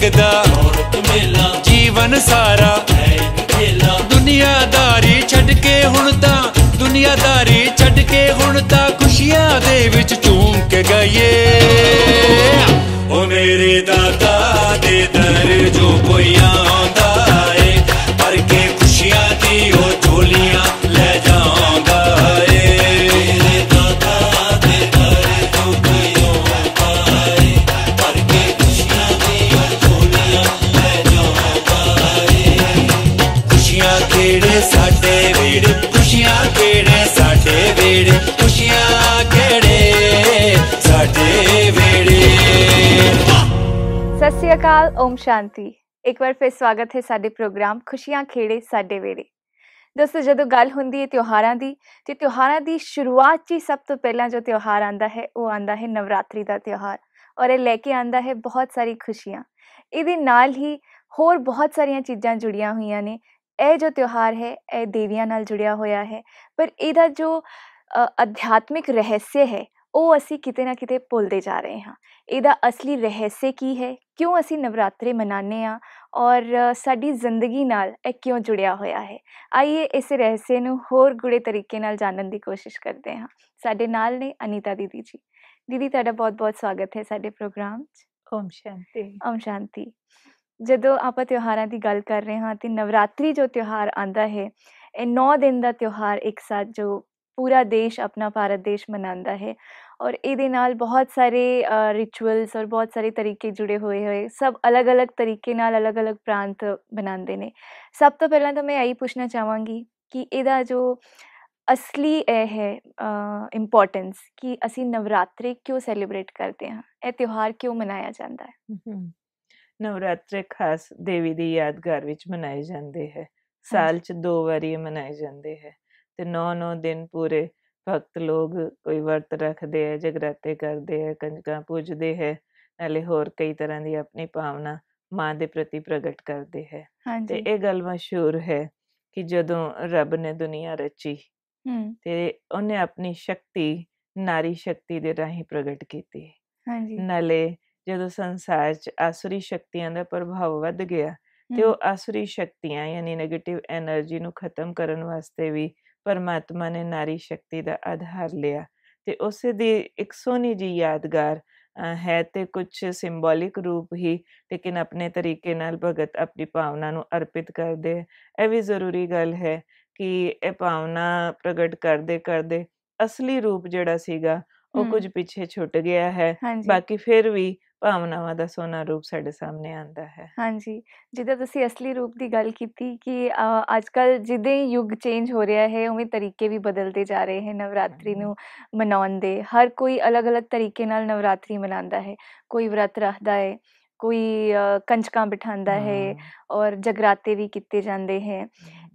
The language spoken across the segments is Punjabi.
ਲੱਗਦਾ ਔਰਤ ਮੇਲਾ ਜੀਵਨ ਸਾਰਾ ਮੇਲਾ ਦੁਨੀਆਦਾਰੀ ਛੱਡ ਕੇ ਹੁਣ ਤਾਂ ਦੁਨੀਆਦਾਰੀ ਛੱਡ ਕੇ ਹੁਣ ਤਾਂ ਖੁਸ਼ੀਆਂ ਦੇ ਵਿੱਚ ਝੂਮ ਕੇ ਗਈਏ ਓ ਮੇਰੇ ਦਾਦਾ ਦੇ ਸਤਿ ਸ੍ਰੀ ਅਕਾਲ ਓਮ ਸ਼ਾਂਤੀ ਇੱਕ ਵਾਰ ਫਿਰ ਸਵਾਗਤ ਹੈ ਸਾਡੇ ਪ੍ਰੋਗਰਾਮ ਖੁਸ਼ੀਆਂ ਖੇੜੇ ਸਾਡੇ ਵੇਲੇ ਦੋਸਤੋ ਜਦੋਂ ਗੱਲ ਹੁੰਦੀ ਹੈ ਤਿਉਹਾਰਾਂ ਦੀ ਤੇ ਤਿਉਹਾਰਾਂ ਦੀ ਸ਼ੁਰੂਆਤ 'ਚ ਸਭ ਤੋਂ ਪਹਿਲਾਂ ਜੋ ਤਿਉਹਾਰ ਆਂਦਾ ਹੈ ਉਹ ਆਂਦਾ ਹੈ ਨਵਰਾਤਰੀ ਦਾ ਤਿਉਹਾਰ ਔਰ ਇਹ ਲੈ ਕੇ ਆਂਦਾ ਹੈ ਬਹੁਤ ਸਾਰੀ ਖੁਸ਼ੀਆਂ ਇਹਦੇ ਨਾਲ ਹੀ ਹੋਰ ਬਹੁਤ ਸਾਰੀਆਂ ਚੀਜ਼ਾਂ ਜੁੜੀਆਂ ਹੋਈਆਂ ਨੇ ਇਹ ਜੋ ਤਿਉਹਾਰ ਹੈ ਇਹ ਦੇਵੀਆਂ ਨਾਲ ਜੁੜਿਆ ਹੋਇਆ ਹੈ ਪਰ ਇਹਦਾ ਜੋ ਅਧਿਆਤਮਿਕ ਰਹੱਸ ਹੈ ਉਹ ਅਸੀਂ ਕਿਤੇ ਨਾ ਕਿਤੇ ਭੁੱਲਦੇ ਜਾ ਰਹੇ ਹਾਂ ਇਹਦਾ ਅਸਲੀ ਰਹੱਸੇ ਕੀ ਹੈ ਕਿਉਂ ਅਸੀਂ ਨਵਰਾਤਰੇ ਮਨਾਉਂਦੇ ਆ ਔਰ ਸਾਡੀ ਜ਼ਿੰਦਗੀ ਨਾਲ ਇਹ ਕਿਉਂ ਜੁੜਿਆ ਹੋਇਆ ਹੈ ਆਈਏ ਇਸ ਰਹੱਸੇ ਨੂੰ ਹੋਰ ਗੁੜੇ ਤਰੀਕੇ ਨਾਲ ਜਾਣਨ ਦੀ ਕੋਸ਼ਿਸ਼ ਕਰਦੇ ਹਾਂ ਸਾਡੇ ਨਾਲ ਨੇ ਅਨੀਤਾ ਦੀਦੀ ਜੀ ਦੀਦੀ ਤੁਹਾਡਾ ਬਹੁਤ-ਬਹੁਤ ਸਵਾਗਤ ਹੈ ਸਾਡੇ ਪ੍ਰੋਗਰਾਮ 'ਚ ਓਮ ਸ਼ਾਂਤੀ ਓਮ ਸ਼ਾਂਤੀ ਜਦੋਂ ਆਪਾਂ ਤਿਉਹਾਰਾਂ ਦੀ ਗੱਲ ਕਰ ਰਹੇ ਹਾਂ ਤੇ ਨਵਰਾਤਰੀ ਜੋ ਤਿਉਹਾਰ ਆਂਦਾ ਹੈ ਇਹ 9 ਦਿਨ ਦਾ ਤਿਉਹਾਰ ਇੱਕ ਸਾਥ ਜੋ पूरा देश अपना भारत देश मना है और ये बहुत सारे रिचुअल्स और बहुत सारे तरीके जुड़े हुए हुए सब अलग अलग तरीके नाल अलग अलग प्रांत बनाते हैं सब तो पहला तो मैं यही पूछना चाहवागी कि यदा जो असली ए है इम्पोर्टेंस कि असी नवरात्रे क्यों सेलिब्रेट करते हैं यह त्यौहार क्यों मनाया जाता है नवरात्रे खास देवी की यादगार मनाए जाते हैं हाँ साल च दो बारी मनाए जाते हैं ਤੇ 9-9 ਦਿਨ ਪੂਰੇ ਭਗਤ ਲੋਗ ਕੋਈ ਵਰਤ ਰੱਖਦੇ ਐ ਜਗਰਾਤੇ ਕਰਦੇ ਐ ਕੰਜਕਾਂ ਪੂਜਦੇ ਹੈ ਨਾਲੇ ਹੋਰ ਕਈ ਤਰ੍ਹਾਂ ਦੀ ਆਪਣੀ ਭਾਵਨਾ ਮਾਂ ਦੇ ਪ੍ਰਤੀ ਪ੍ਰਗਟ ਕਰਦੇ ਹੈ ਤੇ ਇਹ ਗੱਲ ਮਸ਼ਹੂਰ ਹੈ ਕਿ ਜਦੋਂ ਰੱਬ ਨੇ ਦੁਨੀਆ ਰਚੀ ਤੇ ਉਹਨੇ ਆਪਣੀ ਸ਼ਕਤੀ ਨਾਰੀ ਸ਼ਕਤੀ ਦੇ ਰਾਹੀਂ ਪ੍ਰਗਟ ਕੀਤੀ ਹਾਂਜੀ ਨਾਲੇ ਜਦੋਂ ਸੰਸਾਰ 'ਚ ਆਸਰੀ ਸ਼ਕਤੀਆਂ ਦਾ ਪ੍ਰਭਾਵ ਵੱਧ ਗਿਆ ਤੇ ਉਹ ਆਸਰੀ ਸ਼ਕਤੀਆਂ ਯਾਨੀ 네ਗੇਟਿਵ એનર્ਜੀ ਨੂੰ ਖਤਮ ਕਰਨ ਵਾਸਤੇ ਵੀ ਪਰਮਾਤਮਾ ਨੇ ਨਾਰੀ ਸ਼ਕਤੀ ਦਾ ਆਧਾਰ ਲਿਆ ਤੇ ਉਸੇ ਦੀ ਇੱਕ ਸੋਹਣੀ ਜੀ ਯਾਦਗਾਰ ਹੈ ਤੇ ਕੁਝ ਸਿੰਬੋਲਿਕ ਰੂਪ ਹੀ ਲੇਕਿਨ ਆਪਣੇ ਤਰੀਕੇ ਨਾਲ ਭਗਤ ਆਪਣੀ ਭਾਵਨਾ ਨੂੰ ਅਰਪਿਤ ਕਰਦੇ ਇਹ ਵੀ ਜ਼ਰੂਰੀ ਗੱਲ ਹੈ ਕਿ ਇਹ ਭਾਵਨਾ ਪ੍ਰਗਟ ਕਰਦੇ ਕਰਦੇ ਅਸਲੀ ਰੂਪ ਜਿਹੜਾ ਸੀਗਾ ਉਹ ਕੁਝ ਪਿੱਛੇ ਛੁੱਟ ਗਿਆ ਹੈ ਬਾਕੀ ਫਿਰ ਵੀ ਭਾਵਨਾਵਾਂ ਦਾ ਸੋਨਾ ਰੂਪ ਸਾਡੇ ਸਾਹਮਣੇ ਆਂਦਾ ਹੈ ਹਾਂਜੀ ਜਿੱਦਾਂ ਤੁਸੀਂ ਅਸਲੀ ਰੂਪ ਦੀ ਗੱਲ ਕੀਤੀ ਕਿ ਅੱਜ ਕੱਲ ਜਿੱਦੇ ਯੁੱਗ ਚੇਂਜ ਹੋ ਰਿਹਾ ਹੈ ਉਵੇਂ ਤਰੀਕੇ ਵੀ ਬਦਲਦੇ ਜਾ ਰਹੇ ਹਨ ਨਵਰਾਤਰੀ ਨੂੰ ਮਨਾਉਣ ਦੇ ਹਰ ਕੋਈ ਅਲੱਗ-ਅਲੱਗ ਤਰੀਕੇ ਨਾਲ ਨਵਰਾਤਰੀ ਮਨਾਉਂਦਾ ਹੈ ਕੋਈ ਵਰਤ ਰੱਖਦਾ ਹੈ ਕੋਈ ਕੰਜਕਾਂ ਬਿਠਾਉਂਦਾ ਹੈ ਔਰ ਜਗਰਾਤੇ ਵੀ ਕੀਤੇ ਜਾਂਦੇ ਹੈ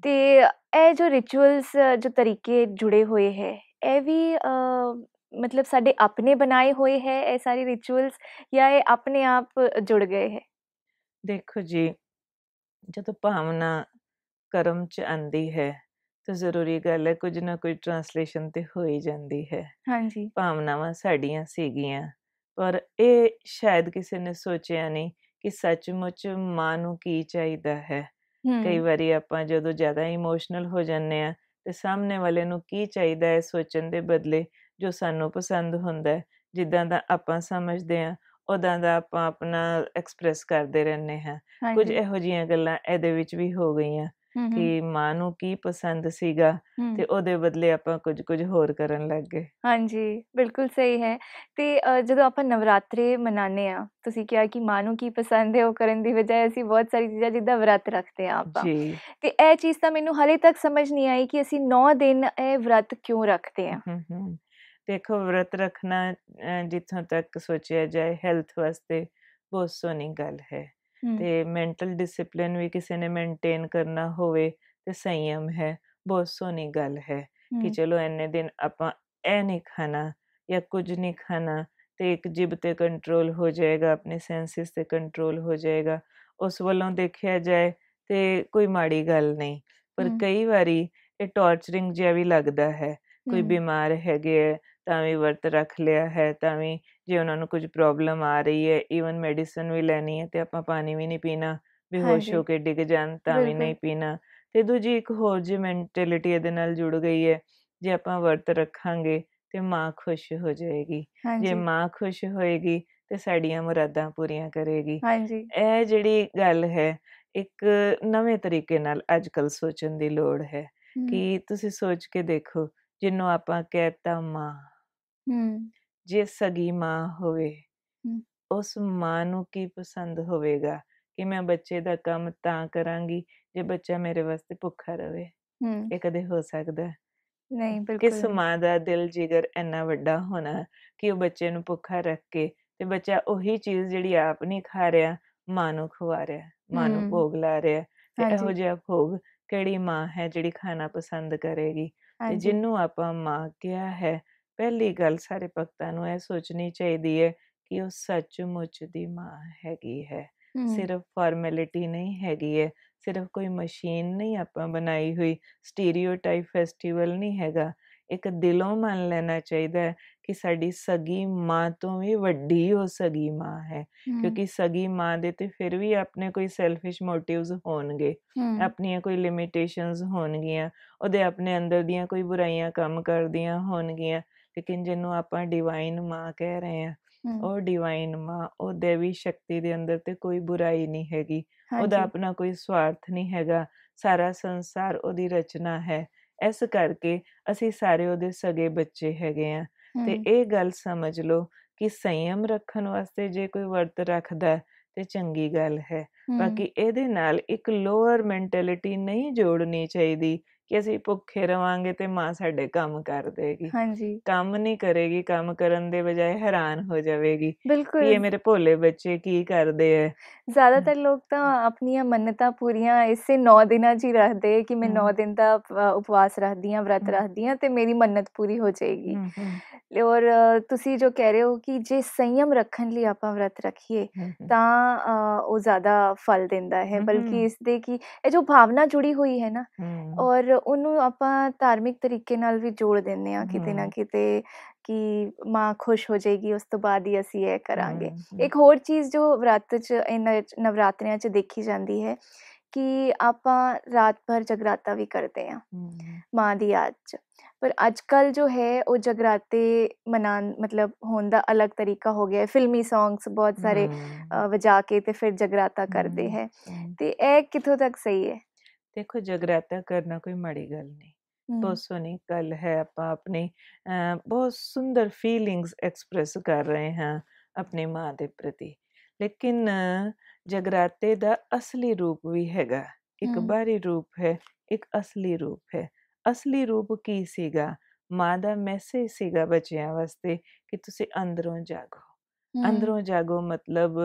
ਤੇ ਇਹ ਜੋ ਰਿਚੁਅਲਸ ਜੋ ਤਰੀਕੇ ਜੁੜੇ ਹੋਏ ਹੈ ਇਹ ਵੀ ਮਤਲਬ ਸਾਡੇ ਆਪਣੇ ਬਣਾਏ ਹੋਏ ਹੈ ਇਹ ਸਾਰੇ ਰਿਚੁਅਲਸ ਜਾਂ ਇਹ ਆਪਣੇ ਆਪ ਜੁੜ ਗਏ ਹੈ ਦੇਖੋ ਜੀ ਜਦੋਂ ਭਾਵਨਾ ਕਰਮ ਚ ਆਂਦੀ ਹੈ ਤਾਂ ਜ਼ਰੂਰੀ ਗੱਲ ਹੈ ਕੁਝ ਨਾ ਕੋਈ ਟ੍ਰਾਂਸਲੇਸ਼ਨ ਤੇ ਹੋ ਹੀ ਜਾਂਦੀ ਹੈ ਹਾਂਜੀ ਭਾਵਨਾਵਾਂ ਸਾਡੀਆਂ ਸੀਗੀਆਂ ਪਰ ਇਹ ਸ਼ਾਇਦ ਕਿਸੇ ਨੇ ਸੋਚਿਆ ਨਹੀਂ ਕਿ ਸੱਚਮੁੱਚ ਮਾਂ ਨੂੰ ਕੀ ਚਾਹੀਦਾ ਹੈ ਕਈ ਵਾਰੀ ਆਪਾਂ ਜਦੋਂ ਜ਼ਿਆਦਾ ਇਮੋਸ਼ਨਲ ਹੋ ਜਾਂਦੇ ਆ ਤੇ ਸਾਹਮਣੇ ਵਾਲੇ ਨੂੰ ਕੀ ਚਾਹੀਦਾ ਹੈ ਸੋਚਣ ਦੇ ਬਦਲੇ ਜੋ ਸਾਨੂੰ ਪਸੰਦ ਹੁੰਦਾ ਜਿੱਦਾਂ ਦਾ ਆਪਾਂ ਸਮਝਦੇ ਆ ਉਦਾਂ ਦਾ ਆਪਾਂ ਆਪਣਾ ਐਕਸਪ੍ਰੈਸ ਕਰਦੇ ਰਹਿੰਨੇ ਹਾਂ ਕੁਝ ਇਹੋ ਜੀਆਂ ਗੱਲਾਂ ਇਹਦੇ ਵਿੱਚ ਵੀ ਹੋ ਗਈਆਂ ਕਿ ਮਾਂ ਨੂੰ ਕੀ ਪਸੰਦ ਸੀਗਾ ਤੇ ਉਹਦੇ ਬਦਲੇ ਆਪਾਂ ਕੁਝ ਕੁਝ ਹੋਰ ਕਰਨ ਲੱਗ ਗਏ ਹਾਂਜੀ ਬਿਲਕੁਲ ਸਹੀ ਹੈ ਤੇ ਜਦੋਂ ਆਪਾਂ ਨਵਰਾਤਰੇ ਮਨਾਨੇ ਆ ਤੁਸੀਂ ਕਿਹਾ ਕਿ ਮਾਂ ਨੂੰ ਕੀ ਪਸੰਦ ਹੈ ਉਹ ਕਰਨ ਦੀ ਵਜਾਏ ਅਸੀਂ ਬਹੁਤ ਸਾਰੀ ਚੀਜ਼ਾਂ ਜਿੱਦਾਂ ਵਰਤ ਰੱਖਦੇ ਆ ਆਪਾਂ ਤੇ ਇਹ ਚੀਜ਼ ਤਾਂ ਮੈਨੂੰ ਹਲੇ ਤੱਕ ਸਮਝ ਨਹੀਂ ਆਈ ਕਿ ਅਸੀਂ 9 ਦਿਨ ਇਹ ਵਰਤ ਕਿਉਂ ਰੱਖਦੇ ਆ ਦੇਖੋ ਵਰਤ ਰੱਖਣਾ ਜਿੱਥੋਂ ਤੱਕ ਸੋਚਿਆ ਜਾਏ ਹੈਲਥ ਵਾਸਤੇ ਬਹੁਤ ਸੋਹਣੀ ਗੱਲ ਹੈ ਤੇ ਮੈਂਟਲ ਡਿਸਪਲਿਨ ਵੀ ਕਿਸੇ ਨੇ ਮੇਨਟੇਨ ਕਰਨਾ ਹੋਵੇ ਤੇ ਸੰਯਮ ਹੈ ਬਹੁਤ ਸੋਹਣੀ ਗੱਲ ਹੈ ਕਿ ਚਲੋ ਐਨੇ ਦਿਨ ਆਪਾਂ ਇਹ ਨਹੀਂ ਖਾਣਾ ਜਾਂ ਕੁਝ ਨਹੀਂ ਖਾਣਾ ਤੇ ਇੱਕ ਜਿਬ ਤੇ ਕੰਟਰੋਲ ਹੋ ਜਾਏਗਾ ਆਪਣੇ ਸੈਂਸਸ ਤੇ ਕੰਟਰੋਲ ਹੋ ਜਾਏਗਾ ਉਸ ਵੱਲੋਂ ਦੇਖਿਆ ਜਾਏ ਤੇ ਕੋਈ ਮਾੜੀ ਗੱਲ ਨਹੀਂ ਪਰ ਕਈ ਵਾਰੀ ਇਹ ਟੌਰਚਰਿੰਗ ਜਿਹਾ ਵੀ ਲੱਗਦਾ ਹੈ ਕੋਈ ਬਿਮਾਰ ਹੈਗੇ ਤਾਂ ਵੀ ਵਰਤ ਰੱਖ ਲਿਆ ਹੈ ਤਾਂ ਵੀ ਜੇ ਉਹਨਾਂ ਨੂੰ ਕੁਝ ਪ੍ਰੋਬਲਮ ਆ ਰਹੀ ਹੈ ਈਵਨ ਮੈਡੀਸਨ ਵੀ ਲੈਣੀ ਹੈ ਤੇ ਆਪਾਂ ਪਾਣੀ ਵੀ ਨਹੀਂ ਪੀਣਾ ਬੇਹੋਸ਼ ਹੋ ਕੇ ਡਿੱਗ ਜਾਣ ਤਾਂ ਵੀ ਨਹੀਂ ਪੀਣਾ ਤੇ ਦੂਜੀ ਇੱਕ ਹੋਰ ਜੀ ਮੈਂਟੈਲਿਟੀ ਇਹਦੇ ਨਾਲ ਜੁੜ ਗਈ ਹੈ ਜੇ ਆਪਾਂ ਵਰਤ ਰੱਖਾਂਗੇ ਤੇ ਮਾਂ ਖੁਸ਼ ਹੋ ਜਾਏਗੀ ਜੇ ਮਾਂ ਖੁਸ਼ ਹੋਏਗੀ ਤੇ ਸਾਡੀਆਂ ਮੁਰਾਦਾਂ ਪੂਰੀਆਂ ਕਰੇਗੀ ਹਾਂਜੀ ਇਹ ਜਿਹੜੀ ਗੱਲ ਹੈ ਇੱਕ ਨਵੇਂ ਤਰੀਕੇ ਨਾਲ ਅੱਜਕੱਲ ਸੋਚਣ ਦੀ ਲੋੜ ਹੈ ਕਿ ਤੁਸੀਂ ਸੋਚ ਕੇ ਦੇਖੋ ਜਿੰਨੂੰ ਆਪਾਂ ਕਹਿਤਾ ਮਾਂ ਹੂੰ। ਜੇ ਸਗੀ ਮਾਂ ਹੋਵੇ, ਉਸ ਮਾਂ ਨੂੰ ਕੀ ਪਸੰਦ ਹੋਵੇਗਾ ਕਿ ਮੈਂ ਬੱਚੇ ਦਾ ਕੰਮ ਤਾਂ ਕਰਾਂਗੀ ਜੇ ਬੱਚਾ ਮੇਰੇ ਵਾਸਤੇ ਭੁੱਖਾ ਰਵੇ? ਹੂੰ। ਇਹ ਕਦੇ ਹੋ ਸਕਦਾ ਨਹੀਂ, ਬਿਲਕੁਲ ਕਿਸ ਮਾਂ ਦਾ ਦਿਲ, ਜਿਗਰ ਇੰਨਾ ਵੱਡਾ ਹੋਣਾ ਕਿ ਉਹ ਬੱਚੇ ਨੂੰ ਭੁੱਖਾ ਰੱਖ ਕੇ ਤੇ ਬੱਚਾ ਉਹੀ ਚੀਜ਼ ਜਿਹੜੀ ਆਪ ਨਹੀਂ ਖਾ ਰਿਹਾ, ਮਾਂ ਨੂੰ ਖਵਾ ਰਿਹਾ, ਮਾਂ ਨੂੰ ਭੋਗ ਲਾ ਰਿਹਾ ਤੇ ਇਹੋ ਜਿਹਾ ਭੋਗ ਕਿਹੜੀ ਮਾਂ ਹੈ ਜਿਹੜੀ ਖਾਣਾ ਪਸੰਦ ਕਰੇਗੀ? ਤੇ ਜਿੰਨੂੰ ਆਪਾਂ ਮਾਂ ਕਿਹਾ ਹੈ, ਪਹਿਲੀ ਗੱਲ ਸਾਰੇ ਭਗਤਾਂ ਨੂੰ ਇਹ ਸੋਚਣੀ ਚਾਹੀਦੀ ਹੈ ਕਿ ਉਹ ਸੱਚਮੁੱਚ ਦੀ ਮਾਂ ਹੈਗੀ ਹੈ ਸਿਰਫ ਫਾਰਮੈਲਿਟੀ ਨਹੀਂ ਹੈਗੀ ਹੈ ਸਿਰਫ ਕੋਈ ਮਸ਼ੀਨ ਨਹੀਂ ਆਪਾਂ ਬਣਾਈ ਹੋਈ ਸਟੀਰੀਓਟਾਈਪ ਫੈਸਟੀਵਲ ਨਹੀਂ ਹੈਗਾ ਇੱਕ ਦਿਲੋਂ ਮੰਨ ਲੈਣਾ ਚਾਹੀਦਾ ਹੈ ਕਿ ਸਾਡੀ ਸਗੀ ਮਾਂ ਤੋਂ ਵੀ ਵੱਡੀ ਹੋ ਸਗੀ ਮਾਂ ਹੈ ਕਿਉਂਕਿ ਸਗੀ ਮਾਂ ਦੇ ਤੇ ਫਿਰ ਵੀ ਆਪਣੇ ਕੋਈ ਸੈਲਫਿਸ਼ ਮੋਟਿਵਸ ਹੋਣਗੇ ਆਪਣੀਆਂ ਕੋਈ ਲਿਮਿਟੇਸ਼ਨਸ ਹੋਣਗੀਆਂ ਉਹਦੇ ਆਪਣੇ ਅੰਦਰ ਦੀਆਂ ਕੋਈ ਬੁਰਾਈਆਂ ਕੰਮ ਕਰਦੀਆਂ ਹੋਣਗੀਆਂ लेकिन जिन्हों ਆਪਾਂ ਡਿਵਾਈਨ ਮਾਂ ਕਹਿ ਰਹੇ हैं ਉਹ ਡਿਵਾਈਨ ਮਾਂ ਉਹ ਦੇਵੀ ਸ਼ਕਤੀ ਦੇ ਅੰਦਰ ਤੇ ਕੋਈ ਬੁਰਾਈ ਨਹੀਂ ਹੈਗੀ ਉਹਦਾ ਆਪਣਾ ਕੋਈ ਸਵਾਰਥ ਨਹੀਂ ਹੈਗਾ ਸਾਰਾ ਸੰਸਾਰ ਉਹਦੀ ਰਚਨਾ ਹੈ ਇਸ ਕਰਕੇ ਅਸੀਂ ਸਾਰੇ ਉਹਦੇ ਸਗੇ ਬੱਚੇ ਹੈਗੇ ਆ ਤੇ ਇਹ ਗੱਲ ਸਮਝ ਲਓ ਕਿ ਸੰਯਮ ਰੱਖਣ ਵਾਸਤੇ ਜੇ ਕੋਈ ਵਰਤ ਰੱਖਦਾ ਤੇ ਚੰਗੀ ਗੱਲ ਹੈ ਬਾਕੀ ਇਹਦੇ ਨਾਲ ਇੱਕ ਲੋਅਰ ਮੈਂਟੈਲਿਟੀ ਨਹੀਂ ਜੋੜਨੀ ਚਾਹੀਦੀ ਕਿ ਅਸੀਂ ਭੁੱਖੇ ਰਵਾਂਗੇ ਤੇ ਮਾਂ ਸਾਡੇ ਕੰਮ ਕਰ ਦੇਗੀ ਹਾਂਜੀ ਕੰਮ ਨਹੀਂ ਕਰੇਗੀ ਕੰਮ ਕਰਨ ਦੇ ਬਜਾਏ ਹੈਰਾਨ ਹੋ ਜਾਵੇਗੀ ਬਿਲਕੁਲ ਇਹ ਮੇਰੇ ਭੋਲੇ ਬੱਚੇ ਕੀ ਕਰਦੇ ਐ ਜ਼ਿਆਦਾਤਰ ਲੋਕ ਤਾਂ ਆਪਣੀਆਂ ਮੰਨਤਾਂ ਪੂਰੀਆਂ ਇਸੇ 9 ਦਿਨਾਂ 'ਚ ਹੀ ਰੱਖਦੇ ਕਿ ਮੈਂ 9 ਦਿਨ ਦਾ ਉਪਵਾਸ ਰੱਖਦੀ ਆ ਵਰਤ ਰੱਖਦੀ ਆ ਤੇ ਮੇਰੀ ਮੰਨਤ ਪੂਰੀ ਹੋ ਜਾਏਗੀ ਔਰ ਤੁਸੀਂ ਜੋ ਕਹਿ ਰਹੇ ਹੋ ਕਿ ਜੇ ਸੰਯਮ ਰੱਖਣ ਲਈ ਆਪਾਂ ਵਰਤ ਰੱਖੀਏ ਤਾਂ ਉਹ ਜ਼ਿਆਦਾ ਫਲ ਦਿੰਦਾ ਹੈ ਬਲਕਿ ਇਸ ਦੇ ਕਿ ਇਹ ਜੋ ਭਾਵਨਾ ਜੁੜੀ ਹੋਈ ਹੈ ਨਾ ਔਰ ਉਹਨੂੰ ਆਪਾਂ ਧਾਰਮਿਕ ਤਰੀਕੇ ਨਾਲ ਵੀ ਜੋੜ ਦਿੰਨੇ ਆ ਕਿਤੇ ਨਾ ਕਿਤੇ ਕਿ ਮਾਂ ਖੁਸ਼ ਹੋ ਜਾਏਗੀ ਉਸ ਤੋਂ ਬਾਅਦ ਹੀ ਅਸੀਂ ਇਹ ਕਰਾਂਗੇ ਇੱਕ ਹੋਰ ਚੀਜ਼ ਜੋ ਵਰਤ ਚ ਇਹਨਾਂ ਨਵਰਾਤਰਿਆਂ ਚ ਦੇਖੀ ਜਾਂਦੀ ਹੈ ਕਿ ਆਪਾਂ ਰਾਤ ਭਰ ਜਗਰਾਤਾ ਵੀ ਕਰਦੇ ਆ ਮਾਂ ਦੀ ਯਾਦ ਚ ਪਰ ਅੱਜ ਕੱਲ ਜੋ ਹੈ ਉਹ ਜਗਰਾਤੇ ਮਨਾਨ ਮਤਲਬ ਹੋਣ ਦਾ ਅਲੱਗ ਤਰੀਕਾ ਹੋ ਗਿਆ ਹੈ ਫਿਲਮੀ ਸੌਂਗਸ ਬਹੁਤ ਸਾਰੇ ਵਜਾ ਕੇ ਤੇ ਫਿਰ ਜਗਰਾਤਾ ਕਰਦੇ ਹੈ ਤੇ ਇਹ ਕਿੱਥੋਂ ਤੱਕ ਸਹੀ ਹੈ ਦੇਖੋ जगराता ਕਰਨਾ ਕੋਈ माड़ी ਗੱਲ ਨਹੀਂ ਬਹੁਤ ਸੋਹਣੀ ਗੱਲ ਹੈ ਆਪਾਂ ਆਪਣੀ ਬਹੁਤ ਸੁੰਦਰ ਫੀਲਿੰਗਸ ਐਕਸਪ੍ਰੈਸ ਕਰ ਰਹੇ ਹਾਂ ਆਪਣੀ ਮਾਂ ਦੇ ਪ੍ਰਤੀ ਲੇਕਿਨ ਜਗਰਾਤੇ ਦਾ ਅਸਲੀ ਰੂਪ ਵੀ ਹੈਗਾ ਇੱਕ ਬਾਹਰੀ ਰੂਪ ਹੈ ਇੱਕ ਅਸਲੀ ਰੂਪ ਹੈ ਅਸਲੀ ਰੂਪ ਕੀ ਸੀਗਾ ਮਾਂ ਦਾ ਮੈਸੇਜ ਸੀਗਾ ਬੱਚਿਆਂ ਵਾਸਤੇ ਕਿ ਤੁਸੀਂ ਅੰਦਰੋਂ ਜਾਗੋ ਅੰਦਰੋਂ ਜਾਗੋ ਮਤਲਬ